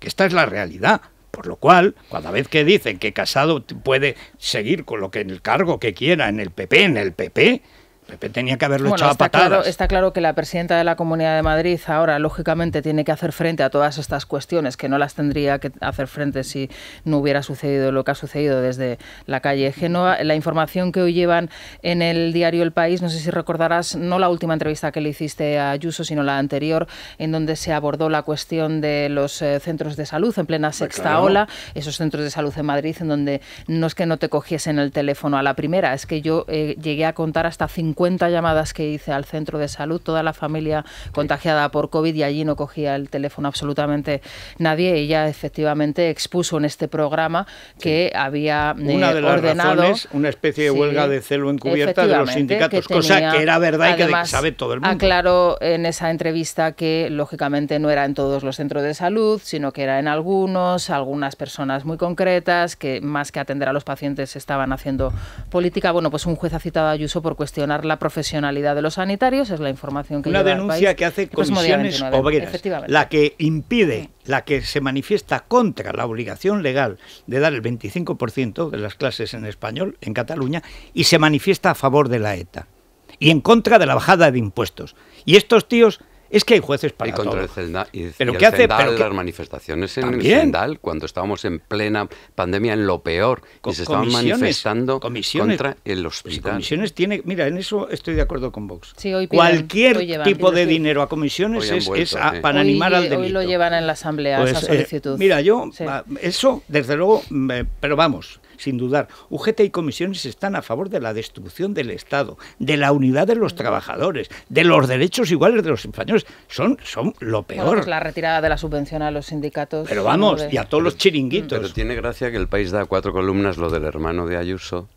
que esta es la realidad. Por lo cual, cada vez que dicen que Casado puede seguir con lo que en el cargo que quiera en el PP, en el PP, Pepe tenía que haberlo echado está a patadas. Claro, está claro que la presidenta de la Comunidad de Madrid ahora, lógicamente, tiene que hacer frente a todas estas cuestiones, que no las tendría que hacer frente si no hubiera sucedido lo que ha sucedido desde la calle Génova. La información que hoy llevan en el diario El País, no sé si recordarás, no la última entrevista que le hiciste a Ayuso, sino la anterior, en donde se abordó la cuestión de los eh, centros de salud en plena sexta ola, esos centros de salud en Madrid, en donde no es que no te cogiesen el teléfono a la primera, es que yo eh, llegué a contar hasta cinco cuenta llamadas que hice al centro de salud, toda la familia contagiada por COVID y allí no cogía el teléfono absolutamente nadie. Ella efectivamente expuso en este programa que había eh, una de ordenado una especie de huelga de celo encubierta de los sindicatos, cosa que era verdad y que sabe todo el mundo. Aclaró en esa entrevista que lógicamente no era en todos los centros de salud, sino que era en algunos, algunas personas muy concretas que más que atender a los pacientes estaban haciendo política. Bueno, pues un juez ha citado a Ayuso por cuestionar la profesionalidad de los sanitarios, es la información que Una denuncia Una denuncia que hace comisiones obreras, la que impide, la que se manifiesta contra la obligación legal de dar el 25% de las clases en español en Cataluña y se manifiesta a favor de la ETA y en contra de la bajada de impuestos. Y estos tíos es que hay jueces para contra El y, pero hace? las manifestaciones en el Zendal, cuando estábamos en plena pandemia, en lo peor, y se estaban manifestando contra el pues hospital. comisiones tiene, mira, en eso estoy de acuerdo con Vox. Cualquier tipo de dinero a comisiones es, para animar al delito. Hoy lo llevan en la asamblea pues, esa eh, solicitud. mira, yo eso, desde luego, pero vamos, sin dudar. UGT y comisiones están a favor de la destrucción del Estado, de la unidad de los trabajadores, de los derechos iguales de los españoles. Son, son lo peor. Pues la retirada de la subvención a los sindicatos. Pero vamos, y a todos los chiringuitos. Pero tiene gracia que el país da cuatro columnas lo del hermano de Ayuso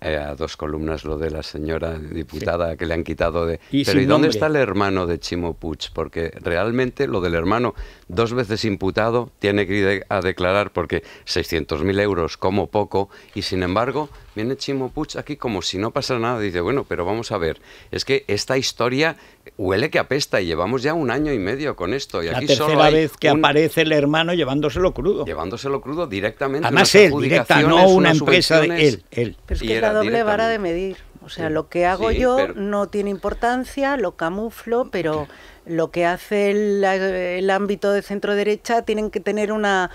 eh, a dos columnas lo de la señora diputada que le han quitado de... ¿Y Pero ¿y dónde está el hermano de Chimo Puig? Porque realmente lo del hermano dos veces imputado, tiene que ir a declarar porque 600.000 euros como poco y sin embargo viene Chimo puch aquí como si no pasara nada. Dice, bueno, pero vamos a ver, es que esta historia huele que apesta y llevamos ya un año y medio con esto. Y aquí La vez que aparece el hermano llevándoselo crudo. Llevándoselo crudo directamente. Además él, directa, no una empresa de él. es que es la doble vara de medir. O sea, lo que hago yo no tiene importancia, lo camuflo, pero lo que hace el, eh, ámbito de centro derecha tienen que tener una,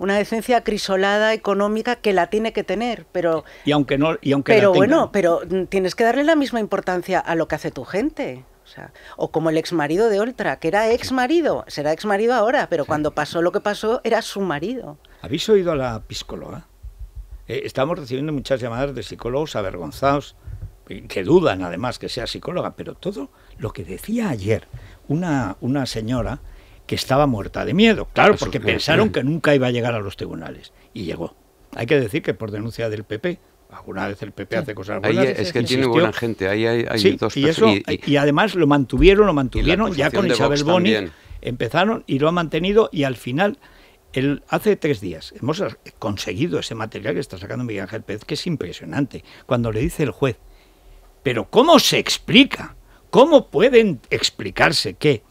decencia crisolada económica que la tiene que tener, pero y aunque no y aunque pero bueno, pero tienes que darle la misma importancia a lo que hace tu gente. O, sea, o como el ex marido de Oltra, que era ex marido, será ex marido ahora, pero cuando pasó lo que pasó era su marido. ¿Habéis oído a la psicóloga? Eh, estamos recibiendo muchas llamadas de psicólogos avergonzados que dudan además que sea psicóloga, pero todo lo que decía ayer una, una señora que estaba muerta de miedo, claro, porque pensaron que nunca iba a llegar a los tribunales y llegó. Hay que decir que por denuncia del PP, alguna vez el PP hace cosas buenas. es que tiene buena gente, ahí hay, dos y, y, además lo mantuvieron, lo mantuvieron ya con Isabel Boni, empezaron y lo ha mantenido y al final, el, hace tres días, hemos conseguido ese material que está sacando Miguel Ángel Pérez, que es impresionante. Cuando le dice el juez, pero ¿cómo se explica? ¿Cómo pueden explicarse qué?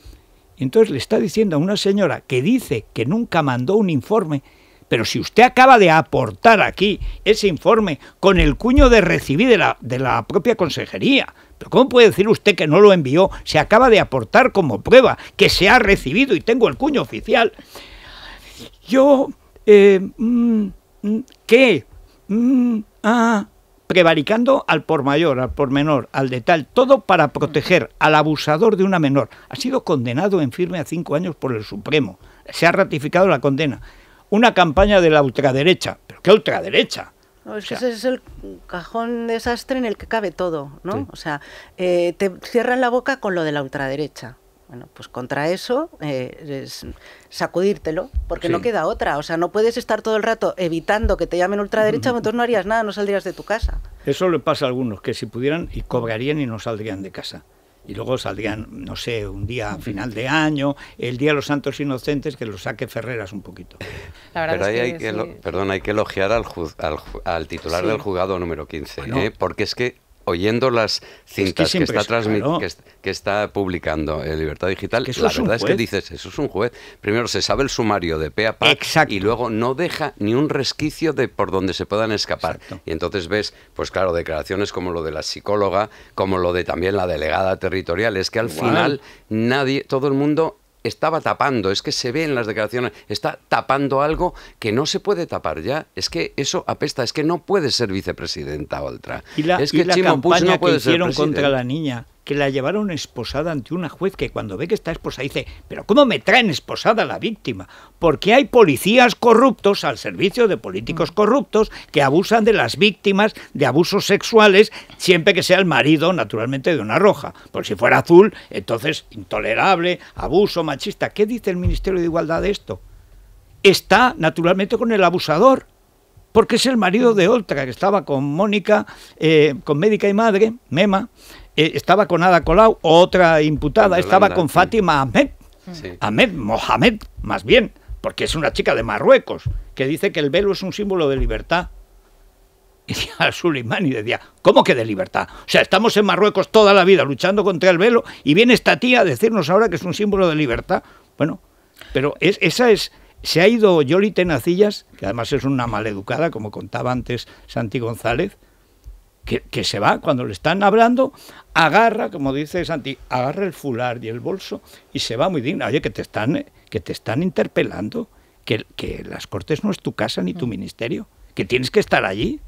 entonces le está diciendo a una señora que dice que nunca mandó un informe, pero si usted acaba de aportar aquí ese informe con el cuño de recibir de la, propia consejería, pero ¿cómo puede decir usted que no lo envió? Se acaba de aportar como prueba que se ha recibido y tengo el cuño oficial. Yo... Eh, mm, mm, ¿Qué? Mm, ah, prevaricando al por mayor, al por menor, al de tal, todo para proteger al abusador de una menor. Ha sido condenado en firme a cinco años por el Supremo. Se ha ratificado la condena. Una campaña de la ultraderecha. ¿Pero qué ultraderecha? es ese es el cajón desastre en el que cabe todo, ¿no? O sea, eh, te cierran la boca con lo de la ultraderecha. Bueno, pues contra eso eh, es sacudírtelo, porque no queda otra. O sea, no puedes estar todo el rato evitando que te llamen ultraderecha, entonces no harías nada, no saldrías de tu casa. Eso le pasa a algunos, que si pudieran y cobrarían y no saldrían de casa. Y luego saldrían, no sé, un día final de año, el Día de los Santos Inocentes, que lo saque Ferreras un poquito. Pero ahí hay, que perdón, hay que elogiar al, al, titular del juzgado número 15, ¿eh? porque es que oyendo las cintas que, está publicando en eh, Libertad Digital, la verdad es que dices, eso es un juez. Primero se sabe el sumario de Pea y luego no deja ni un resquicio de por donde se puedan escapar. Y entonces ves, pues claro, declaraciones como lo de la psicóloga, como lo de también la delegada territorial. Es que al final nadie, todo el mundo estaba tapando, es que se ve en las declaraciones, está tapando algo que no se puede tapar ya. Es que eso apesta, es que no puede ser vicepresidenta otra. Y la, es que la campaña que hicieron contra la niña que la llevaron esposada ante una juez que cuando ve que está esposada dice, pero ¿cómo me traen esposada la víctima? Porque hay policías corruptos al servicio de políticos mm. corruptos que abusan de las víctimas de abusos sexuales siempre que sea el marido, naturalmente, de una roja. Por si fuera azul, entonces intolerable, abuso machista. ¿Qué dice el Ministerio de Igualdad de esto? Está, naturalmente, con el abusador porque es el marido de otra que estaba con Mónica, eh, con médica y madre, Mema, eh, estaba con Ada Colau, otra imputada, estaba con Fátima Ahmed, Ahmed Mohamed, más bien, porque es una chica de Marruecos, que dice que el velo es un símbolo de libertad. Y a Suleimani decía, ¿cómo que de libertad? O sea, estamos en Marruecos toda la vida luchando contra el velo y viene esta tía a decirnos ahora que es un símbolo de libertad. Bueno, pero es, esa es, se ha ido Yoli Tenacillas, que además es una maleducada, como contaba antes Santi González, que, se va, cuando le están hablando, agarra, como dice Santi, agarra el fular y el bolso y se va muy digna. Oye, que te están, que te están interpelando, que, que las Cortes no es tu casa ni tu mm. ministerio, que tienes que estar allí.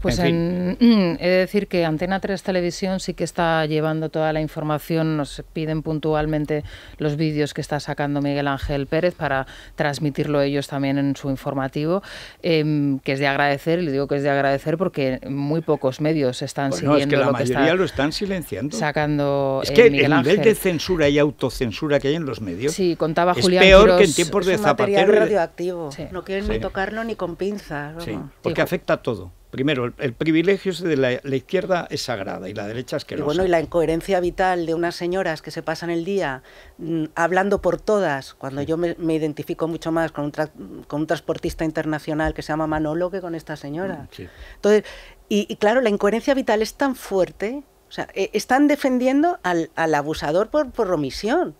Pues en mm, he de decir que Antena 3 Televisión sí que está llevando toda la información, nos piden puntualmente los vídeos que está sacando Miguel Ángel Pérez para transmitirlo ellos también en su informativo, em, que es de agradecer, y le digo que es de agradecer porque muy pocos medios están siguiendo no, es que la mayoría lo están silenciando. es eh, que el nivel de censura y autocensura que hay en los medios. Sí, contaba es peor que en tiempos de Zapatero. radioactivo. No quieren ni tocarlo ni con pinzas. porque afecta a todo primero, el, privilegio de la, izquierda es sagrada y la derecha es que Y bueno, y la incoherencia vital de unas señoras que se pasan el día mm, hablando por todas, cuando yo me, identifico mucho más con un, con un transportista internacional que se llama Manolo que con esta señora. Mm, Entonces, y, claro, la incoherencia vital es tan fuerte, o sea, e, están defendiendo al, al abusador por, por omisión.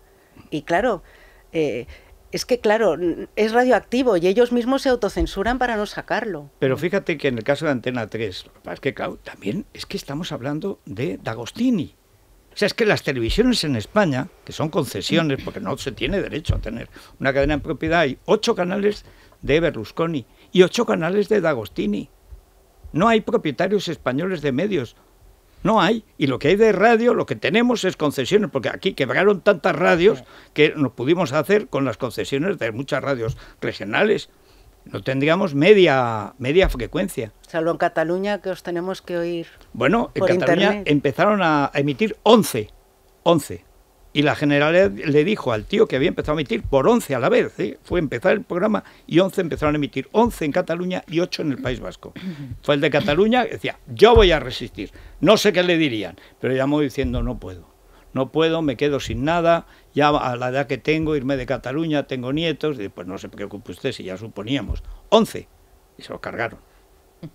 Y claro, eh, es que claro, es radioactivo y ellos mismos se autocensuran para no sacarlo. Pero fíjate que en el caso de Antena 3, es que también es que estamos hablando de D'Agostini. O sea, es que las televisiones en España, que son concesiones, porque no se tiene derecho a tener una cadena en propiedad, hay ocho canales de Berlusconi y ocho canales de D'Agostini. No hay propietarios españoles de medios, no hay. Y lo que hay de radio, lo que tenemos es concesiones, porque aquí quebraron tantas radios que nos pudimos hacer con las concesiones de muchas radios regionales. No tendríamos media, media frecuencia. Salvo en Cataluña, que os tenemos que oír. Bueno, en Cataluña empezaron a emitir 11. 11. Y la general le dijo al tío que había empezado a emitir por 11 a la vez, ¿eh? fue empezar el programa y 11 empezaron a emitir, 11 en Cataluña y 8 en el País Vasco. Fue el de Cataluña decía, yo voy a resistir, no sé qué le dirían, pero llamó diciendo, no puedo, no puedo, me quedo sin nada, ya a la edad que tengo, irme de Cataluña, tengo nietos, pues no se preocupe usted si ya suponíamos, 11, y se lo cargaron.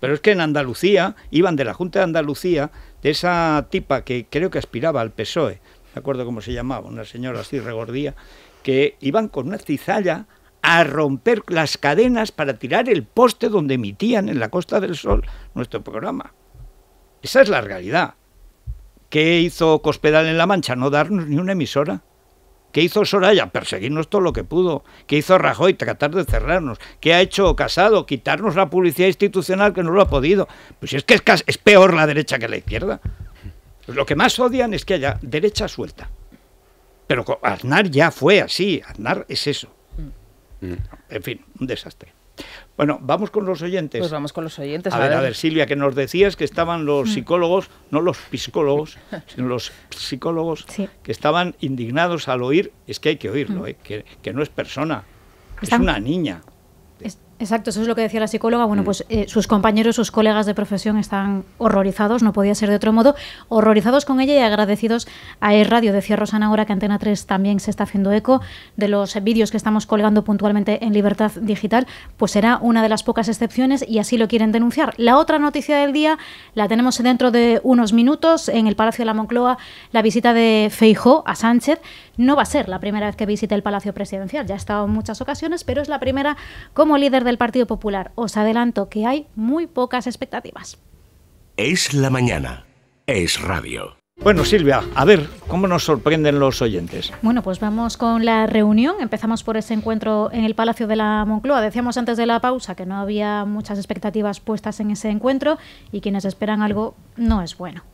Pero es que en Andalucía, iban de la Junta de Andalucía, de esa tipa que creo que aspiraba al PSOE, acuerdo cómo se llamaba, una señora así regordía, que iban con una cizalla a romper las cadenas para tirar el poste donde emitían en la Costa del Sol nuestro programa. Esa es la realidad. ¿Qué hizo Cospedal en La Mancha? No darnos ni una emisora. ¿Qué hizo Soraya? Perseguirnos todo lo que pudo. ¿Qué hizo Rajoy? Tratar de cerrarnos. ¿Qué ha hecho Casado? Quitarnos la publicidad institucional que no lo ha podido. Pues es que es peor la derecha que la izquierda. Lo que más odian es que haya derecha suelta. Pero Aznar ya fue así, Aznar es eso. Mm. En fin, un desastre. Bueno, vamos con los oyentes. Pues vamos con los oyentes. A, ver, a ver, Silvia, que nos decías que estaban los mm. psicólogos, no los psicólogos, sino los psicólogos, que estaban indignados al oír, es que hay que oírlo, eh, que, no es persona, es una niña. Exacto, eso es lo que decía la psicóloga. Bueno, mm. pues eh, sus compañeros, sus colegas de profesión están horrorizados, no podía ser de otro modo, horrorizados con ella y agradecidos a el Radio. Decía Rosana ahora que Antena 3 también se está haciendo eco de los vídeos que estamos colgando puntualmente en Libertad Digital, pues será una de las pocas excepciones y así lo quieren denunciar. La otra noticia del día la tenemos dentro de unos minutos en el Palacio de la Moncloa, la visita de Feijó a Sánchez. No va a ser la primera vez que visite el Palacio Presidencial, ya ha estado en muchas ocasiones, pero es la primera como líder del Partido Popular. Os adelanto que hay muy pocas expectativas. Es la mañana. Es radio. Bueno, Silvia, a ver, ¿cómo nos sorprenden los oyentes? Bueno, pues vamos con la reunión. Empezamos por ese encuentro en el Palacio de la Moncloa. Decíamos antes de la pausa que no había muchas expectativas puestas en ese encuentro y quienes esperan algo no es bueno.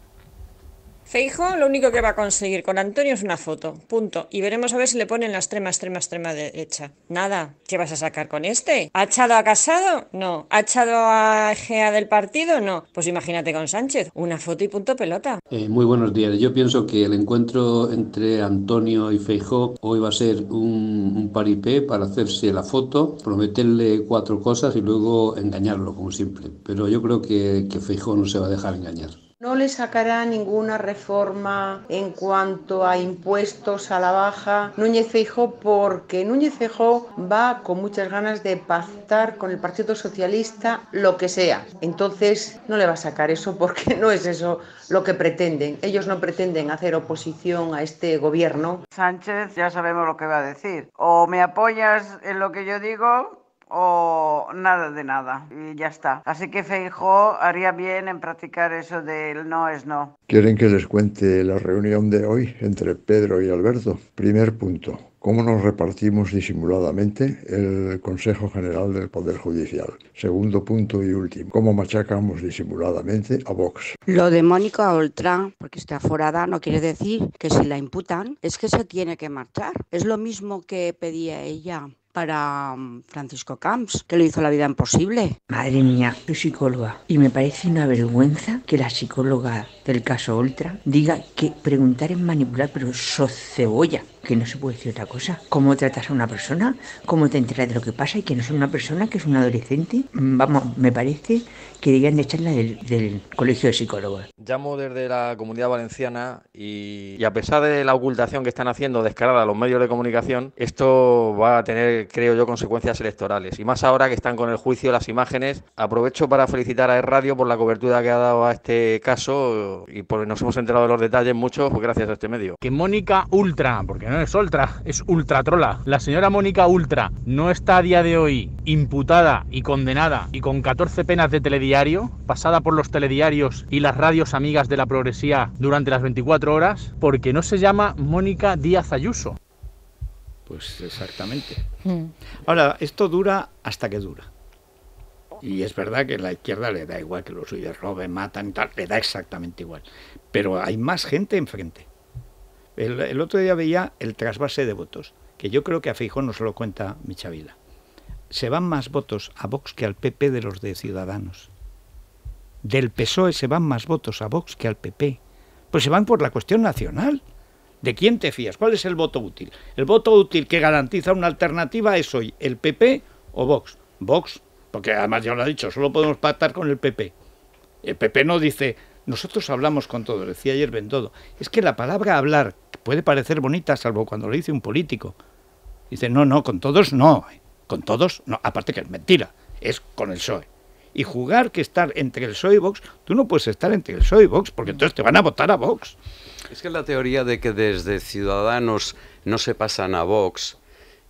Feijo lo único que va a conseguir con Antonio es una foto, punto. Y veremos a ver si le ponen la extrema, extrema, extrema derecha. Nada, ¿qué vas a sacar con este? ¿Ha echado a Casado? No. ¿Ha echado a Gea del partido? No. Pues imagínate con Sánchez, una foto y punto pelota. Eh, muy buenos días. Yo pienso que el encuentro entre Antonio y Feijo hoy va a ser un, paripé para hacerse la foto, prometerle cuatro cosas y luego engañarlo, como siempre. Pero yo creo que, que no se va a dejar engañar. No le sacará ninguna reforma en cuanto a impuestos a la baja Núñez Feijó porque Núñez Feijó va con muchas ganas de pactar con el Partido Socialista lo que sea. Entonces no le va a sacar eso porque no es eso lo que pretenden. Ellos no pretenden hacer oposición a este gobierno. Sánchez ya sabemos lo que va a decir. O me apoyas en lo que yo digo o nada de nada y ya está. Así que Feijó haría bien en practicar eso del no es no. ¿Quieren que les cuente la reunión de hoy entre Pedro y Alberto? Primer punto. ¿Cómo nos repartimos disimuladamente el Consejo General del Poder Judicial? Segundo punto y último. ¿Cómo machacamos disimuladamente a Vox? Lo de Mónica Oltra, porque está forada no quiere decir que si la imputan es que se tiene que marchar. Es lo mismo que pedía ella para mm, Francisco Camps, que le hizo la vida imposible. Madre mía, soy psicóloga y me parece una vergüenza que la psicóloga del caso Ultra diga que preguntar es manipular, pero sos cebolla, que no se puede decir otra cosa. ¿Cómo tratas a una persona? ¿Cómo te enteras de lo que pasa y que no es una persona, que es un adolescente? Mm, vamos, me parece que deberían de echarla del, Colegio de Psicólogos. Llamo desde la comunidad valenciana y, a pesar de la ocultación que están haciendo descarada los medios de comunicación, esto va a tener, creo yo, consecuencias electorales. Y más ahora que están con el juicio las imágenes, aprovecho para felicitar a Radio por la cobertura que ha dado a este caso y pues nos hemos enterado de los detalles mucho pues gracias a este medio. Que Mónica Ultra, porque no es Ultra, es Ultra Trola. La señora Mónica Ultra no está a día de hoy imputada y condenada y con 14 penas de telediario, pasada por los telediarios y las radios amigas de la progresía durante las 24 horas, porque no se llama Mónica Díaz Ayuso. Pues exactamente. Hmm. Ahora, esto dura hasta que dura. Y es verdad que la izquierda le da igual que los suyos roben, matan y tal, le da exactamente igual. Pero hay más gente enfrente. El, otro día veía el trasvase de votos, que yo creo que a Feijón nos lo cuenta Michavila. Se van más votos a Vox que al PP de los de Ciudadanos. Del PSOE se van más votos a Vox que al PP. Pues se van por la cuestión nacional. ¿De quién te fías? ¿Cuál es el voto útil? El voto útil que garantiza una alternativa es hoy el PP o Vox. Vox porque además ya lo ha dicho, solo podemos pactar con el PP. El PP no dice, nosotros hablamos con todos, decía ayer Bendodo. Es que la palabra hablar puede parecer bonita, salvo cuando lo dice un político. Dice, no, no, con todos no. Eh. Con todos no. Aparte que es mentira, es con el PSOE. Y jugar que estar entre el PSOE y Vox, tú no puedes estar entre el PSOE y Vox, porque entonces te van a votar a Vox. Es que la teoría de que desde Ciudadanos no se pasan a Vox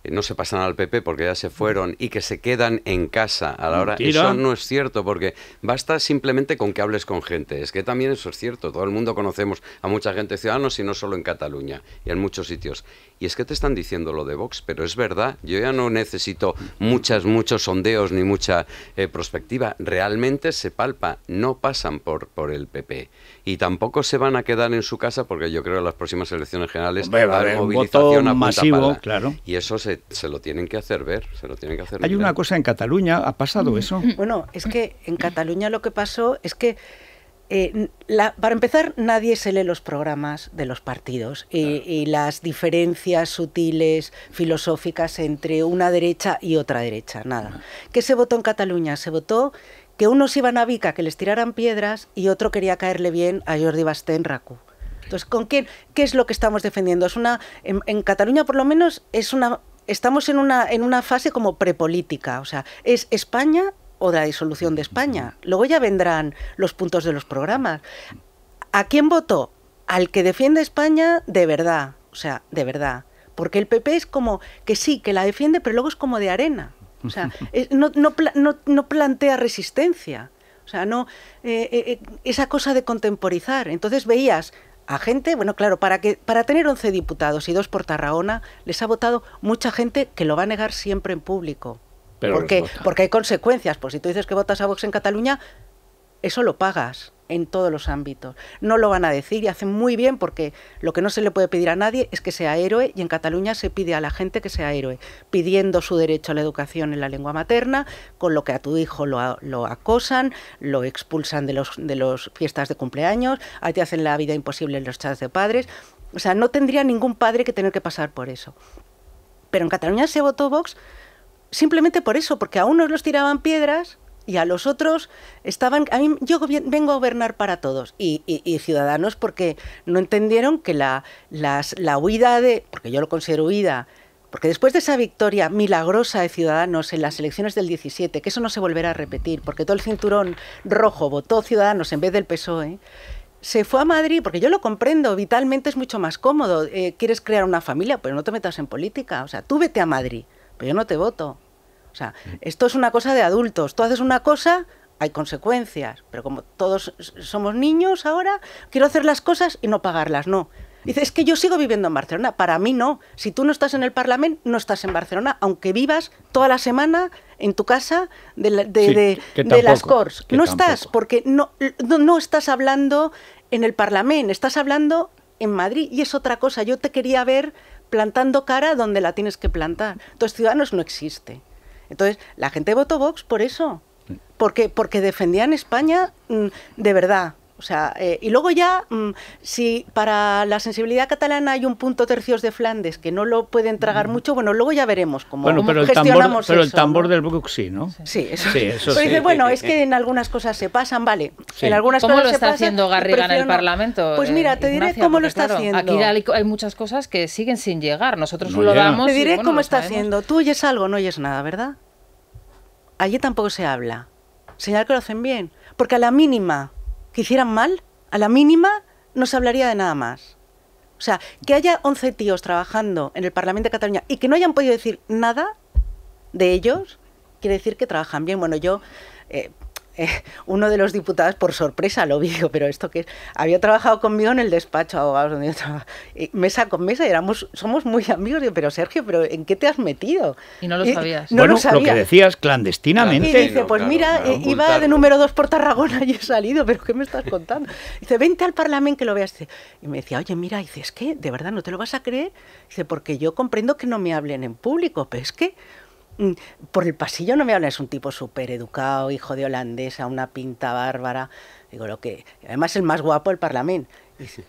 eh, no se pasan al PP porque ya se mm. fueron y que se quedan en casa a la hora. Eso no es cierto porque basta simplemente con que hables con gente. Es que también eso es cierto. Todo el mundo conocemos a mucha gente ciudadanos y no solo en Cataluña y en muchos sitios. Y es que te están diciendo lo de Vox, pero es verdad. Yo ya no necesito muchas, muchos sondeos ni mucha eh, prospectiva. Realmente se palpa. No pasan por, por el PP. Y tampoco se van a quedar en su casa porque yo creo que en las próximas elecciones generales va a haber movilización claro. Y eso se se, lo tienen que hacer ver, se lo tienen que hacer Hay una cosa en Cataluña, ¿ha pasado mm. eso? Mm. Bueno, es que en Cataluña lo que pasó es que eh, para empezar, nadie se lee los programas de los partidos y, las diferencias sutiles, filosóficas entre una derecha y otra derecha, nada. ¿Qué se votó en Cataluña? Se votó que unos iban a Vica que les tiraran piedras y otro quería caerle bien a Jordi Bastén Racu. Entonces, ¿con quién? ¿Qué es lo que estamos defendiendo? Es una, en Cataluña, por lo menos, es una estamos en una, en una fase como prepolítica, o sea, es España o la disolución de España. Luego ya vendrán los puntos de los programas. ¿A quién votó? Al que defiende España de verdad, o sea, de verdad. Porque el PP es como que sí, que la defiende, pero luego es como de arena. O sea, no, plantea resistencia. O sea, no eh, eh, eh, esa cosa de contemporizar. Entonces veías a gente, bueno, claro, para, que, para tener 11 diputados y dos por Tarragona, les ha votado mucha gente que lo va a negar siempre en público. porque, porque hay consecuencias. Pues si tú dices que votas a Vox en Cataluña, eso lo pagas en todos los ámbitos. No lo van a decir y hacen muy bien porque lo que no se le puede pedir a nadie es que sea héroe y en Cataluña se pide a la gente que sea héroe, pidiendo su derecho a la educación en la lengua materna, con lo que a tu hijo lo, acosan, lo expulsan de las de los fiestas de cumpleaños, a te hacen la vida imposible en los chats de padres. O sea, no tendría ningún padre que tener que pasar por eso. Pero en Cataluña se votó Vox simplemente por eso, porque a unos los tiraban piedras y a los otros estaban... A mí, yo vengo a gobernar para todos y, y, ciudadanos porque no entendieron que la, las, la huida de... porque yo lo considero huida. Porque después de esa victoria milagrosa de Ciudadanos en las elecciones del 17, que eso no se volverá a repetir, porque todo el cinturón rojo votó Ciudadanos en vez del PSOE, se fue a Madrid, porque yo lo comprendo, vitalmente es mucho más cómodo. Eh, quieres crear una familia, pero no te metas en política. O sea, tú vete a Madrid, pero yo no te voto. O sea, esto es una cosa de adultos. Tú haces una cosa, hay consecuencias. Pero como todos somos niños ahora, quiero hacer las cosas y no pagarlas, no. Dice, es que yo sigo viviendo en Barcelona. Para mí no. Si tú no estás en el Parlamento, no estás en Barcelona, aunque vivas toda la semana en tu casa de, las CORS. No estás, porque no, no, no, estás hablando en el Parlamento, estás hablando en Madrid. Y es otra cosa. Yo te quería ver plantando cara donde la tienes que plantar. Entonces, Ciudadanos no existe. Entonces, la gente votó Vox por eso. Porque, porque defendían España mm, de verdad, sea, eh, y luego ya, mm, si para la sensibilidad catalana hay un punto tercios de Flandes que no lo pueden tragar mucho, bueno, luego ya veremos cómo, pero gestionamos Pero el tambor del book sí, ¿no? Sí, eso sí. pero Dice, bueno, es que en algunas cosas se pasan, vale. En algunas ¿Cómo lo está haciendo Garriga en el Parlamento? Pues eh, mira, te diré cómo lo está haciendo. Aquí hay muchas cosas que siguen sin llegar. Nosotros lo damos. Te diré cómo está haciendo. Tú oyes algo, no oyes nada, ¿verdad? Allí tampoco se habla. Señal que lo hacen bien. Porque a la mínima que hicieran mal, a la mínima, no se hablaría de nada más. O sea, que haya 11 tíos trabajando en el Parlamento de Cataluña y que no hayan podido decir nada de ellos, quiere decir que trabajan bien. Bueno, yo eh, eh, uno de los diputados por sorpresa lo vi, pero esto que había trabajado conmigo en el despacho eh, mesa con mesa, y éramos, somos muy amigos, pero Sergio, pero ¿en qué te has metido? Y no lo sabías. no bueno, lo, lo, que decías clandestinamente. Y dice, pues mira, eh, iba de número dos por Tarragona y he salido, pero ¿qué me estás contando? Dice, vente al Parlamento que lo veas. Y me decía, oye, mira, dice, es que de verdad no te lo vas a creer, dice, porque yo comprendo que no me hablen en público, pero es que Mm, por el pasillo no me hablan, es un tipo súper educado, hijo de holandesa, una pinta bárbara. Digo, lo que. Además, el más guapo del Parlamento.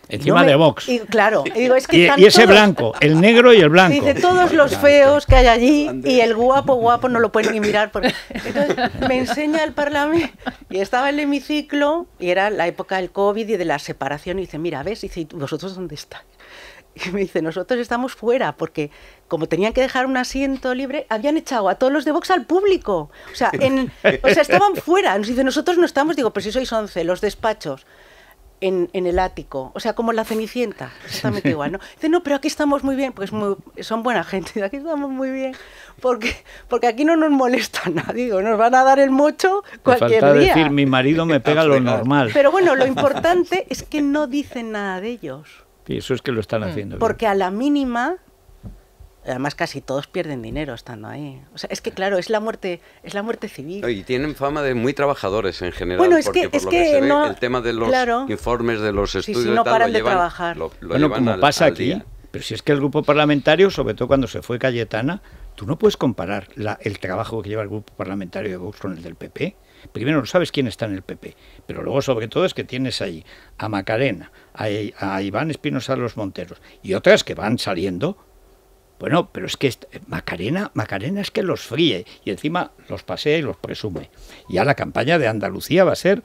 Encima de Vox. Y, claro, ese blanco, el negro y el blanco. Dice, todos los feos que hay allí y el guapo, guapo no lo pueden ni mirar. Porque, entonces me enseña el Parlamento y estaba en el hemiciclo y era la época del COVID y de la separación y dice, mira, ves, y dice, ¿vosotros dónde estáis? Y me dice, nosotros estamos fuera, porque como tenían que dejar un asiento libre, habían echado a todos los de box al público. O sea, o sea estaban fuera. Nos dice, nosotros no estamos. Digo, pero si sois 11, los despachos. En, el ático, o sea, como la Cenicienta, exactamente igual, ¿no? Dice, no, pero aquí estamos muy bien, pues muy, son buena gente, aquí estamos muy bien, porque, porque aquí no nos molesta nadie, nos van a dar el mocho cualquier falta decir, mi marido me pega lo normal. Pero bueno, lo importante es que no dicen nada de ellos. Y eso es que lo están mm, haciendo. Porque a la mínima, además casi todos pierden dinero estando ahí. O sea, es que claro, es la muerte, es la muerte civil. Y tienen fama de muy trabajadores en general. Bueno, es que, que, el tema de los informes de los estudios no de trabajar. como pasa aquí. Pero si es que el grupo parlamentario, sobre todo cuando se fue Cayetana, tú no puedes comparar la, el trabajo que lleva el grupo parlamentario de Vox con el del PP primero no sabes quién está en el PP, pero luego sobre todo es que tienes ahí a Macarena, a, a Iván Espinosa Los Monteros y otras que van saliendo. Bueno, pero es que Macarena, Macarena es que los fríe y encima los pasea y los presume. Ya la campaña de Andalucía va a ser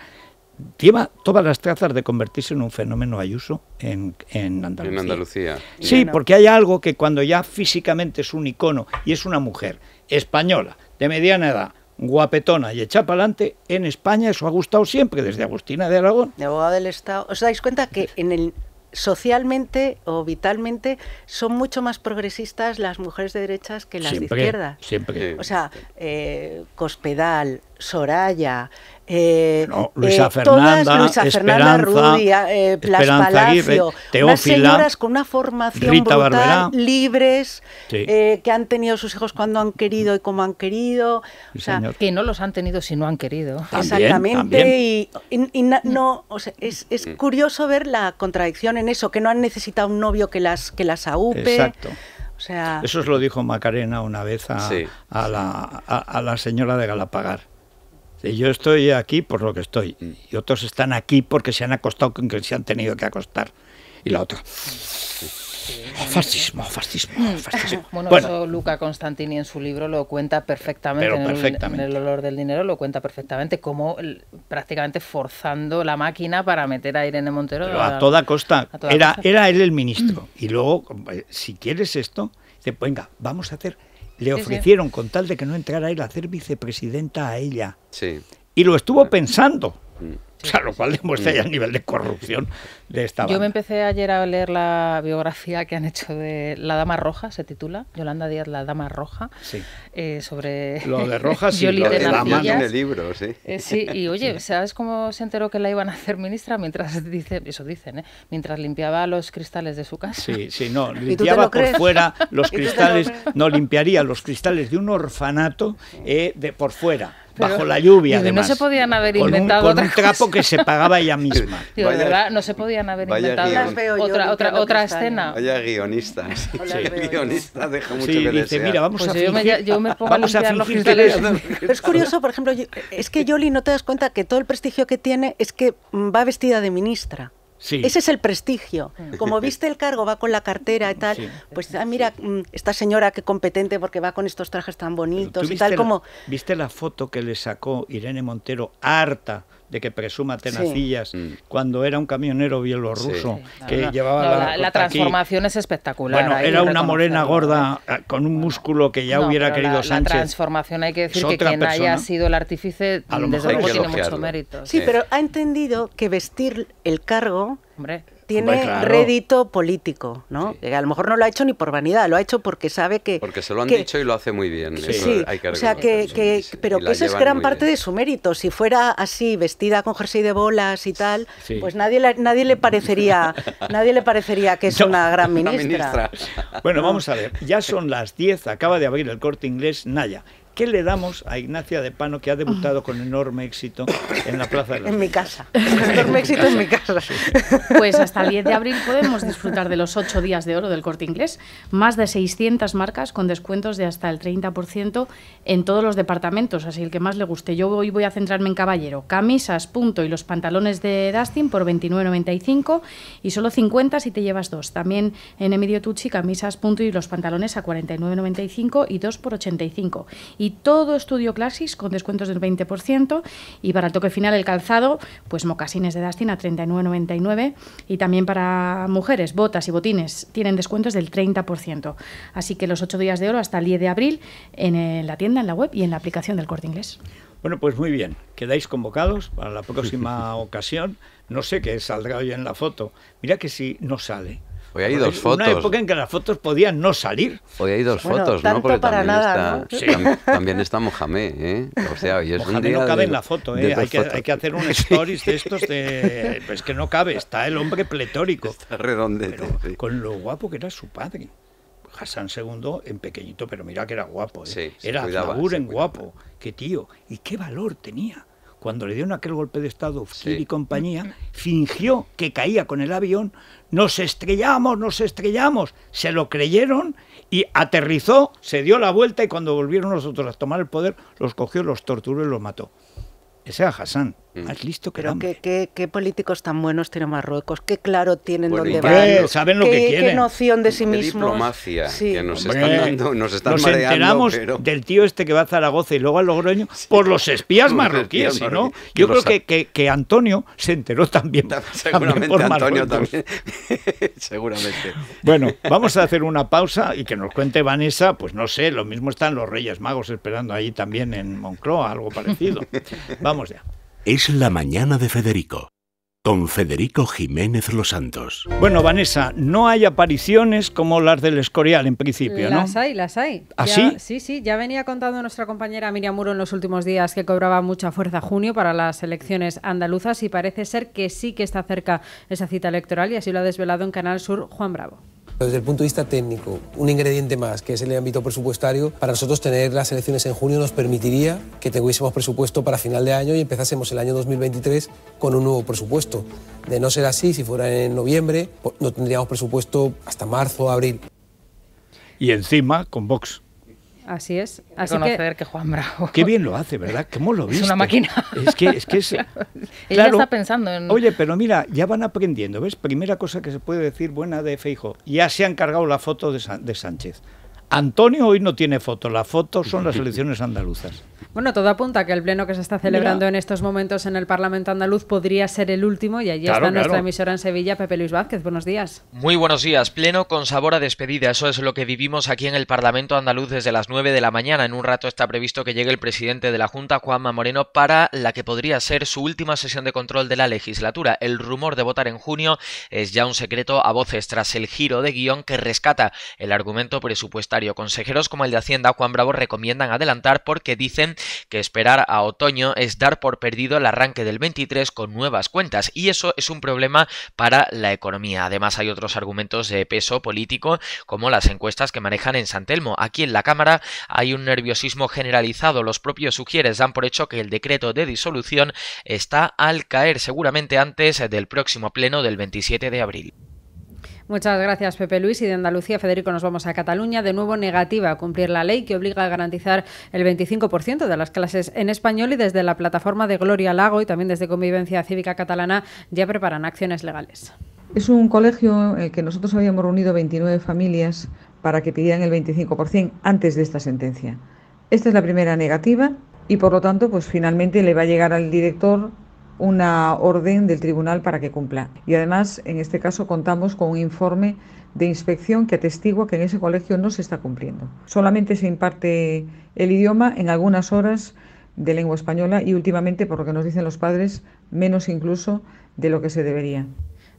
lleva todas las trazas de convertirse en un fenómeno Ayuso en, En Andalucía. Sí, porque hay algo que cuando ya físicamente es un icono y es una mujer española de mediana edad guapetona y echa para adelante, en España eso ha gustado siempre, desde Agustina de Aragón. De abogado del Estado. ¿Os dais cuenta que en el socialmente o vitalmente son mucho más progresistas las mujeres de derechas que las de izquierda. Siempre. O sea, eh, Cospedal, Soraya, eh, eh, Luisa, Fernanda, Luisa Fernanda, Plas eh, señoras con una formación brutal, libres, que han tenido sus hijos cuando han querido y como han querido, o sea, que no los han tenido si no han querido, exactamente, y, no, es, curioso ver la contradicción en eso, que no han necesitado un novio que las que las aupe, O sea, eso os lo dijo Macarena una vez a la señora de Galapagar yo estoy aquí por lo que estoy y otros están aquí porque se han acostado con que se han tenido que acostar. Y la otra. Fascismo, fascismo, mm. fascismo. Bueno, eso Luca Constantini en su libro lo cuenta perfectamente, En, el, olor del dinero, lo cuenta perfectamente, como prácticamente forzando la máquina para meter a Irene Montero. Pero a, toda costa. era, costa. era él el ministro. Y luego, eh, si quieres esto, dice, venga, vamos a hacer le ofrecieron con tal de que no entrara él a ser vicepresidenta a ella. Sí. Y lo estuvo pensando. Mm o sea, lo cual demuestra ya el mm. nivel de corrupción de esta Yo me empecé ayer a leer la biografía que han hecho de La Dama Roja, se titula, Yolanda Díaz, La Dama Roja, sí. Eh, sobre... Lo de Roja sí, de, En el libros, sí. Eh, sí, y oye, ¿sabes cómo se enteró que la iban a hacer ministra? Mientras, dice, eso dicen, ¿eh? Mientras limpiaba los cristales de su casa. Sí, sí, no, limpiaba por fuera los cristales, no, limpiaría los cristales de un orfanato eh, de, por fuera bajo la lluvia. Digo, además, no se podían haber inventado con un, trapo que se pagaba ella misma. no se podían haber inventado otra, otra, otra escena. Vaya guionistas. Sí. guionista deja mucho sí, que dice, Mira, vamos pues a yo me, pongo vamos a, a los es curioso, por ejemplo, es que Yoli no te das cuenta que todo el prestigio que tiene es que va vestida de ministra. Ese es el prestigio. Como viste el cargo, va con la cartera y tal. Pues ah, mira, mm, esta señora que competente porque va con estos trajes tan bonitos y tal como... ¿Viste la foto que le sacó Irene Montero harta de que presuma tenacillas mm. cuando era un camionero bielorruso que llevaba la, la, transformación es espectacular. Bueno, era una morena gorda eh, con un músculo que ya hubiera querido Sánchez. La transformación hay que decir que quien haya sido el artífice desde luego tiene mucho mérito. Sí, pero ha entendido que vestir el cargo Hombre tiene rédito político, ¿no? a lo mejor no lo ha hecho ni por vanidad, lo ha hecho porque sabe que... Porque se lo han dicho y lo hace muy bien. Sí, Hay que o sea, que, pero que eso es gran parte de su mérito. Si fuera así, vestida con jersey de bolas y tal, pues nadie, nadie, le parecería, nadie le parecería que es una gran ministra. bueno, vamos a ver. Ya son las 10, acaba de abrir el corte inglés Naya. ¿Qué le damos a Ignacia de Pano, que ha debutado ah. con enorme éxito en la Plaza de la En mi casa. enorme éxito en mi casa. Pues hasta el 10 de abril podemos disfrutar de los 8 días de oro del corte inglés. Más de 600 marcas con descuentos de hasta el 30% en todos los departamentos, así el que más le guste. Yo hoy voy a centrarme en caballero. Camisas, punto, y los pantalones de Dustin por 29,95 y solo 50 si te llevas dos. También en Emilio Tucci, camisas, punto, y los pantalones a 49,95 y dos por 85. Y todo estudio Classics con descuentos del 20% y para el toque final el calzado, pues mocasines de dastin a 39.99 y también para mujeres, botas y botines tienen descuentos del 30%. Así que los 8 días de oro hasta el 10 de abril en la tienda, en la web y en la aplicación del Corte Inglés. Bueno, pues muy bien, quedáis convocados para la próxima ocasión. No sé qué saldrá hoy en la foto. Mira que si no sale, Hoy hay dos fotos. Una época en que las fotos podían no salir. Hoy hay dos fotos, ¿no? Porque para nada, ¿no? también está Mohamed, ¿eh? O sea, hoy es un no cabe en la foto, ¿eh? Hay que, hacer un stories de estos de... Pues que no cabe, está el hombre pletórico. Está redondito. con lo guapo que era su padre. Hassan II en pequeñito, pero mira que era guapo. ¿eh? Sí, era en guapo. Qué tío. Y qué valor tenía cuando le dieron aquel golpe de Estado, sí. y compañía, fingió que caía con el avión, nos estrellamos, nos estrellamos, se lo creyeron y aterrizó, se dio la vuelta y cuando volvieron nosotros a tomar el poder, los cogió, los torturó y los mató. Ese era Hassan. Mm. listo que qué, políticos tan buenos tiene Marruecos, qué claro tienen dónde van. lo qué, que noción de sí mismos. nos están enteramos del tío este que va a Zaragoza y luego a Logroño por los espías marroquíes, ¿no? Yo creo que, que, Antonio se enteró también. por Antonio Seguramente. Bueno, vamos a hacer una pausa y que nos cuente Vanessa, pues no sé, lo mismo están los Reyes Magos esperando ahí también en Moncloa, algo parecido. Vamos ya es la mañana de Federico con Federico Jiménez Los Santos. Bueno, Vanessa, no hay apariciones como las del Escorial en principio, ¿no? Las hay, las hay. ¿Así? ¿Ah, sí, sí, ya venía contando nuestra compañera Miriam Muro en los últimos días que cobraba mucha fuerza junio para las elecciones andaluzas y parece ser que sí que está cerca esa cita electoral y así lo ha desvelado en Canal Sur Juan Bravo. Desde el punto de vista técnico, un ingrediente más, que es el ámbito presupuestario, para nosotros tener las elecciones en junio nos permitiría que tuviésemos presupuesto para final de año y empezásemos el año 2023 con un nuevo presupuesto. De no ser así, si fuera en noviembre, pues, no tendríamos presupuesto hasta marzo, abril. Y encima con Vox. Así es. Así conocer que... que... Juan Bravo. Qué bien lo hace, ¿verdad? ¿Cómo lo viste? Es una máquina. Es que es. Que es... está pensando en. Oye, pero mira, ya van aprendiendo, ¿ves? Primera cosa que se puede decir buena de Feijo. Ya se han cargado la foto de, de Sánchez. Antonio hoy no tiene foto, las fotos son las elecciones andaluzas. Bueno, todo apunta a que el pleno que se está celebrando en estos momentos en el Parlamento andaluz podría ser el último y allí está nuestra emisora en Sevilla, Pepe Luis Vázquez. Buenos días. Muy buenos días. Pleno con sabor a despedida. Eso es lo que vivimos aquí en el Parlamento andaluz desde las 9 de la mañana. En un rato está previsto que llegue el presidente de la Junta, Juanma Moreno, para la que podría ser su última sesión de control de la legislatura. El rumor de votar en junio es ya un secreto a voces tras el giro de guión que rescata el argumento presupuestario Consejeros como el de Hacienda, Juan Bravo, recomiendan adelantar porque dicen que esperar a otoño es dar por perdido el arranque del 23 con nuevas cuentas y eso es un problema para la economía. Además hay otros argumentos de peso político como las encuestas que manejan en San Telmo. Aquí en la Cámara hay un nerviosismo generalizado. Los propios sugieres dan por hecho que el decreto de disolución está al caer seguramente antes del próximo pleno del 27 de abril. Muchas gracias, Pepe Luis. Y de Andalucía, Federico, nos vamos a Cataluña. De nuevo, negativa a cumplir la ley que obliga a garantizar el 25% de las clases en español. Y desde la plataforma de Gloria Lago y también desde Convivencia Cívica Catalana ya preparan acciones legales. Es un colegio en eh, el que nosotros habíamos reunido 29 familias para que pidieran el 25% antes de esta sentencia. Esta es la primera negativa y por lo tanto, pues finalmente le va a llegar al director una orden del tribunal para que cumpla. Y además, en este caso, contamos con un informe de inspección que atestigua que en ese colegio no se está cumpliendo. Solamente se imparte el idioma en algunas horas de lengua española y últimamente, por lo que nos dicen los padres, menos incluso de lo que se debería.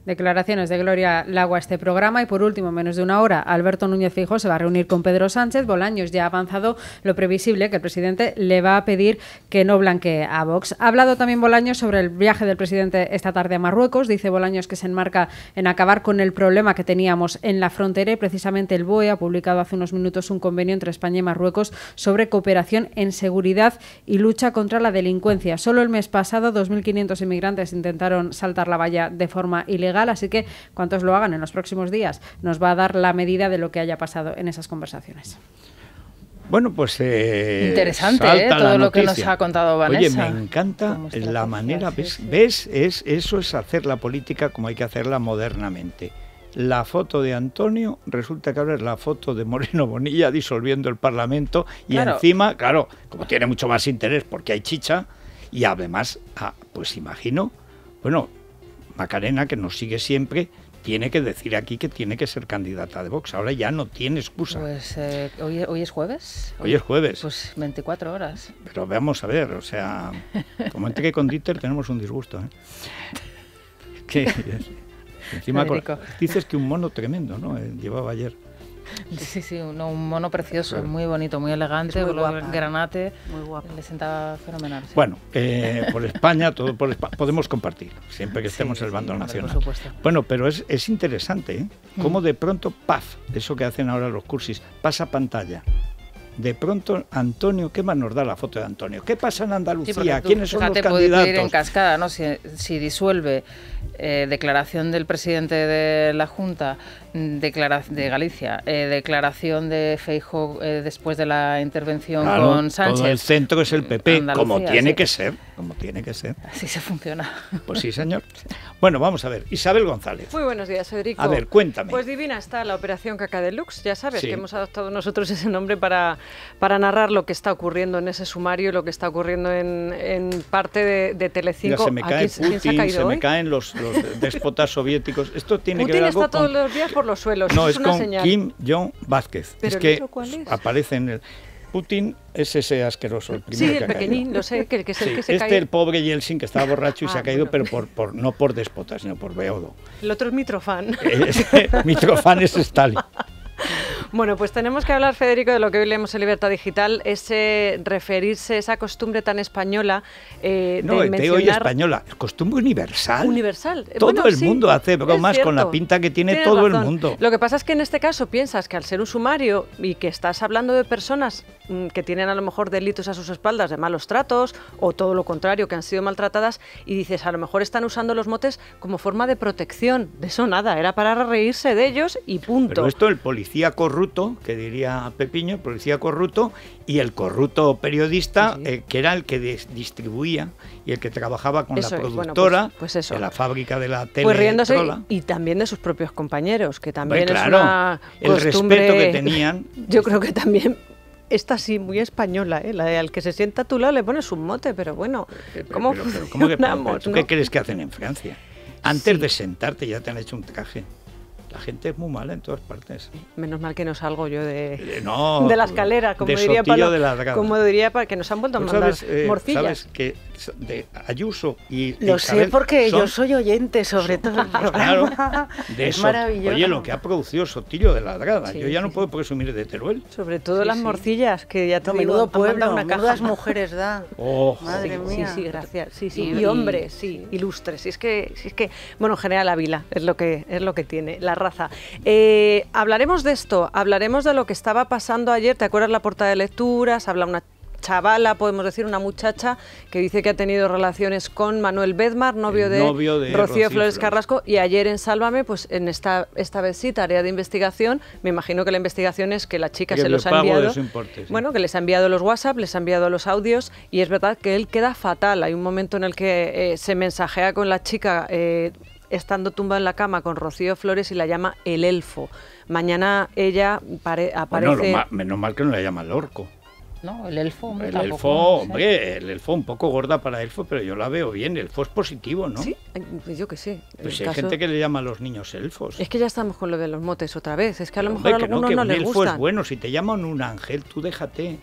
Declaraciones de Gloria Lago a este programa y por último, menos de una hora, Alberto Núñez Fijo se va a reunir con Pedro Sánchez. Bolaños ya ha avanzado lo previsible que el presidente le va a pedir que no blanquee a Vox. Ha hablado también Bolaños sobre el viaje del presidente esta tarde a Marruecos. Dice Bolaños que se enmarca en acabar con el problema que teníamos en la frontera y precisamente el BOE ha publicado hace unos minutos un convenio entre España y Marruecos sobre cooperación en seguridad y lucha contra la delincuencia. Solo el mes pasado 2.500 inmigrantes intentaron saltar la valla de forma ilegal así que cuantos lo hagan en los próximos días nos va a dar la medida de lo que haya pasado en esas conversaciones. Bueno, pues eh, interesante ¿eh? todo lo que nos ha contado Vanessa. Oye, me encanta la manera, ves, es eso es hacer la política como hay que hacerla modernamente. La foto de Antonio resulta que ahora es la foto de Moreno Bonilla disolviendo el Parlamento y encima, claro, como tiene mucho más interés porque hay chicha y además, ah, pues imagino, bueno, Macarena, que nos sigue siempre, tiene que decir aquí que tiene que ser candidata de Vox. Ahora ya no tiene excusa. Pues eh, ¿hoy, es jueves. Hoy es jueves. Pues 24 horas. Pero vamos a ver, o sea, como entre con Dieter tenemos un disgusto. ¿eh? Que, encima dices que un mono tremendo, ¿no? Eh, llevaba ayer. Sí, sí, un, mono precioso, muy bonito, muy elegante, ¿eh? granate. Muy Le sentaba fenomenal. Bueno, eh, por España, todo por podemos compartir, siempre que estemos en el bando nacional. Bueno, pero es, interesante ¿eh? cómo mm. de pronto, paf, eso que hacen ahora los cursis, pasa pantalla de pronto Antonio, ¿qué más nos da la foto de Antonio? ¿Qué pasa en Andalucía? ¿Quiénes son los candidatos? en cascada, Si, disuelve eh, declaración del presidente de la Junta mm, de Galicia, eh, declaración de Feijo eh, después de la intervención con Sánchez. el centro es el PP, como tiene que ser, como tiene que ser. Así se funciona. Pues sí, señor. Bueno, vamos a ver. Isabel González. Muy buenos días, Federico. A ver, cuéntame. Pues divina está la operación Caca Deluxe. Ya sabes que hemos adoptado nosotros ese nombre para para narrar lo que está ocurriendo en ese sumario lo que está ocurriendo en, en parte de, de Telecinco. se me Putin, se, me caen los, los déspotas soviéticos. Esto tiene Putin que ver está todos los días por los suelos. No, es, con Kim Jong Vázquez. es que aparece en el... Putin es ese asqueroso, el primero. Sí, el pequeñín, sé, que, es el que se Este, el pobre Yeltsin, que estaba borracho y se ah, ha caído, pero no por déspota, sino por beodo. El otro es Mitrofan. Eh, Mitrofan es Stalin. Bueno, pues tenemos que hablar, Federico, de lo que hoy leemos en Libertad Digital, ese referirse, esa costumbre tan española eh, de mencionar... No, hoy española, costumbre universal. Universal. Todo el mundo hace, pero más con la pinta que tiene todo el mundo. Lo que pasa es que en este caso piensas que al ser un sumario y que estás hablando de personas mm, que tienen a lo mejor delitos a sus espaldas de malos tratos o todo lo contrario, que han sido maltratadas y dices, a lo mejor están usando los motes como forma de protección. De eso nada, era para reírse de ellos y punto. Pero esto el policía corrupto, que diría Pepiño, el policía corrupto, y el corrupto periodista, eh, que era el que distribuía y el que trabajaba con la productora pues, pues de la fábrica de la pues tele. Pues y también de sus propios compañeros, que también es el respeto que tenían. Yo creo que también está así muy española, ¿eh? la de al que se sienta a tu lado le pones un mote, pero bueno, ¿cómo, qué crees que hacen en Francia? Antes de sentarte ya te han hecho un traje. La gente es muy mala en todas partes. Menos mal que no salgo yo de, eh, de la escalera, como diría para que nos han vuelto a pues mandar eh, morcillas. que de Ayuso y Lo sé porque yo soy oyente sobre todo. claro, de Oye, lo que ha producido Sotillo de la dragada, yo ya no puedo presumir de Teruel. Sobre todo las morcillas que ya te digo. menudo pueblo, una caja. mujeres da. Madre mía. Sí, gracias. Sí, sí. Y, hombres, sí, ilustres. Si es que es que bueno, en general Ávila es lo que es lo que tiene. La raza. Eh, hablaremos de esto, hablaremos de lo que estaba pasando ayer. ¿Te acuerdas la portada de lecturas? Habla una chavala, podemos decir, una muchacha que dice que ha tenido relaciones con Manuel Bedmar, novio, de, Rocío, Flores, Carrasco, y ayer en Sálvame, pues en esta, esta vez sí, tarea de investigación, me imagino que la investigación es que la chica se los ha enviado, bueno, que les ha enviado los WhatsApp, les ha enviado los audios, y es verdad que él queda fatal, hay un momento en el que eh, se mensajea con la chica... Eh, estando tumbado en la cama con Rocío Flores y la llama el elfo. Mañana ella aparece... menos mal que no la llama el orco. No, el elfo, hombre. El elfo, hombre, el elfo un poco gorda para elfo, pero yo la veo bien. El elfo es positivo, ¿no? Sí, pues yo que sé. Pues hay gente que le llama a los niños elfos. Es que ya estamos con lo de los motes otra vez. Es que a lo mejor a algunos no, que El elfo es bueno. Si te llaman un ángel, tú déjate.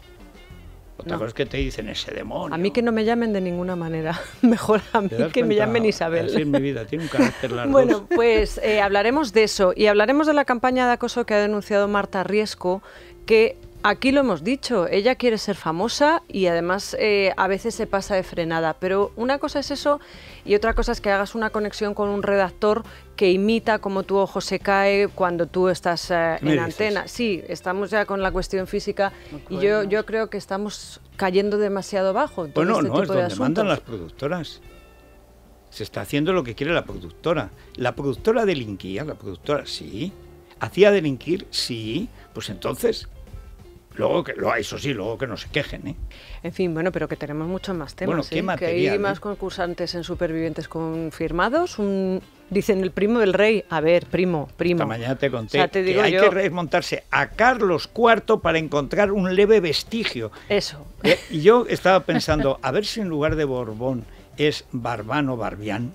Otra cosa es que te dicen ese demonio. A mí que no me llamen de ninguna manera. Mejor a mí que me llamen Isabel. Así mi vida, tiene un carácter largo. bueno, pues eh, hablaremos de eso y hablaremos de la campaña de acoso que ha denunciado Marta Riesco, que Aquí lo hemos dicho, ella quiere ser famosa y además eh, a veces se pasa de frenada, pero una cosa es eso y otra cosa es que hagas una conexión con un redactor que imita cómo tu ojo se cae cuando tú estás eh, en antena. Sí, estamos ya con la cuestión física y yo, yo creo que estamos cayendo demasiado bajo. bueno, este no, es donde mandan las productoras. Se está haciendo lo que quiere la productora. La productora delinquía, la productora sí. Hacía delinquir, sí. Pues entonces Luego que lo eso sí, luego que no se quejen. ¿eh? En fin, bueno, pero que tenemos muchos más temas. Bueno, ¿qué ¿eh? que hay ¿eh? más concursantes en supervivientes confirmados, Dicen el primo del rey. A ver, primo, primo. Esta mañana te conté te que hay que remontarse a Carlos IV para encontrar un leve vestigio. Eso. Y yo estaba pensando, a ver si en lugar de Borbón es Barbano Barbián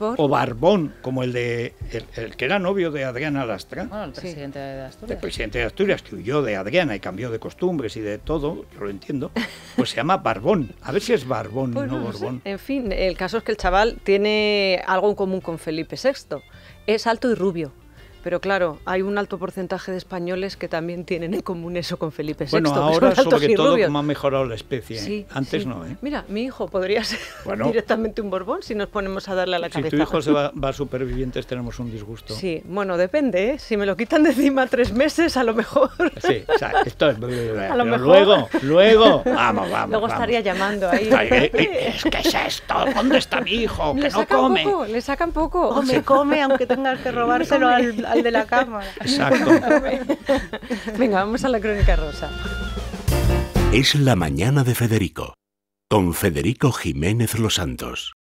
o Barbón, como el de el, que era novio de Adriana Lastra. el presidente de Asturias. El presidente de Asturias que huyó de Adriana y cambió de costumbres y de todo, yo lo entiendo, pues se llama Barbón. A ver si es Barbón, y pues no, no Borbón. En fin, el caso es que el chaval tiene algo en común con Felipe VI. Es alto y rubio. Pero claro, hay un alto porcentaje de españoles que también tienen en común eso con Felipe VI. Bueno, ahora sobre todo como ha mejorado la especie. Antes no. ¿eh? Mira, mi hijo podría ser directamente un borbón si nos ponemos a darle a la cabeza. Si tu hijo se va, a supervivientes tenemos un disgusto. Sí, bueno, depende. ¿eh? Si me lo quitan de encima tres meses, a lo mejor. Sí, o sea, esto es... A lo mejor. Luego, luego, vamos, vamos. Luego estaría llamando ahí. Eh, eh, es que es esto, ¿dónde está mi hijo? Que le no come. Poco, le sacan poco. O me come, aunque tengas que robárselo al al de la cámara. Exacto. Venga, vamos a la crónica rosa. Es la mañana de Federico, con Federico Jiménez Los Santos.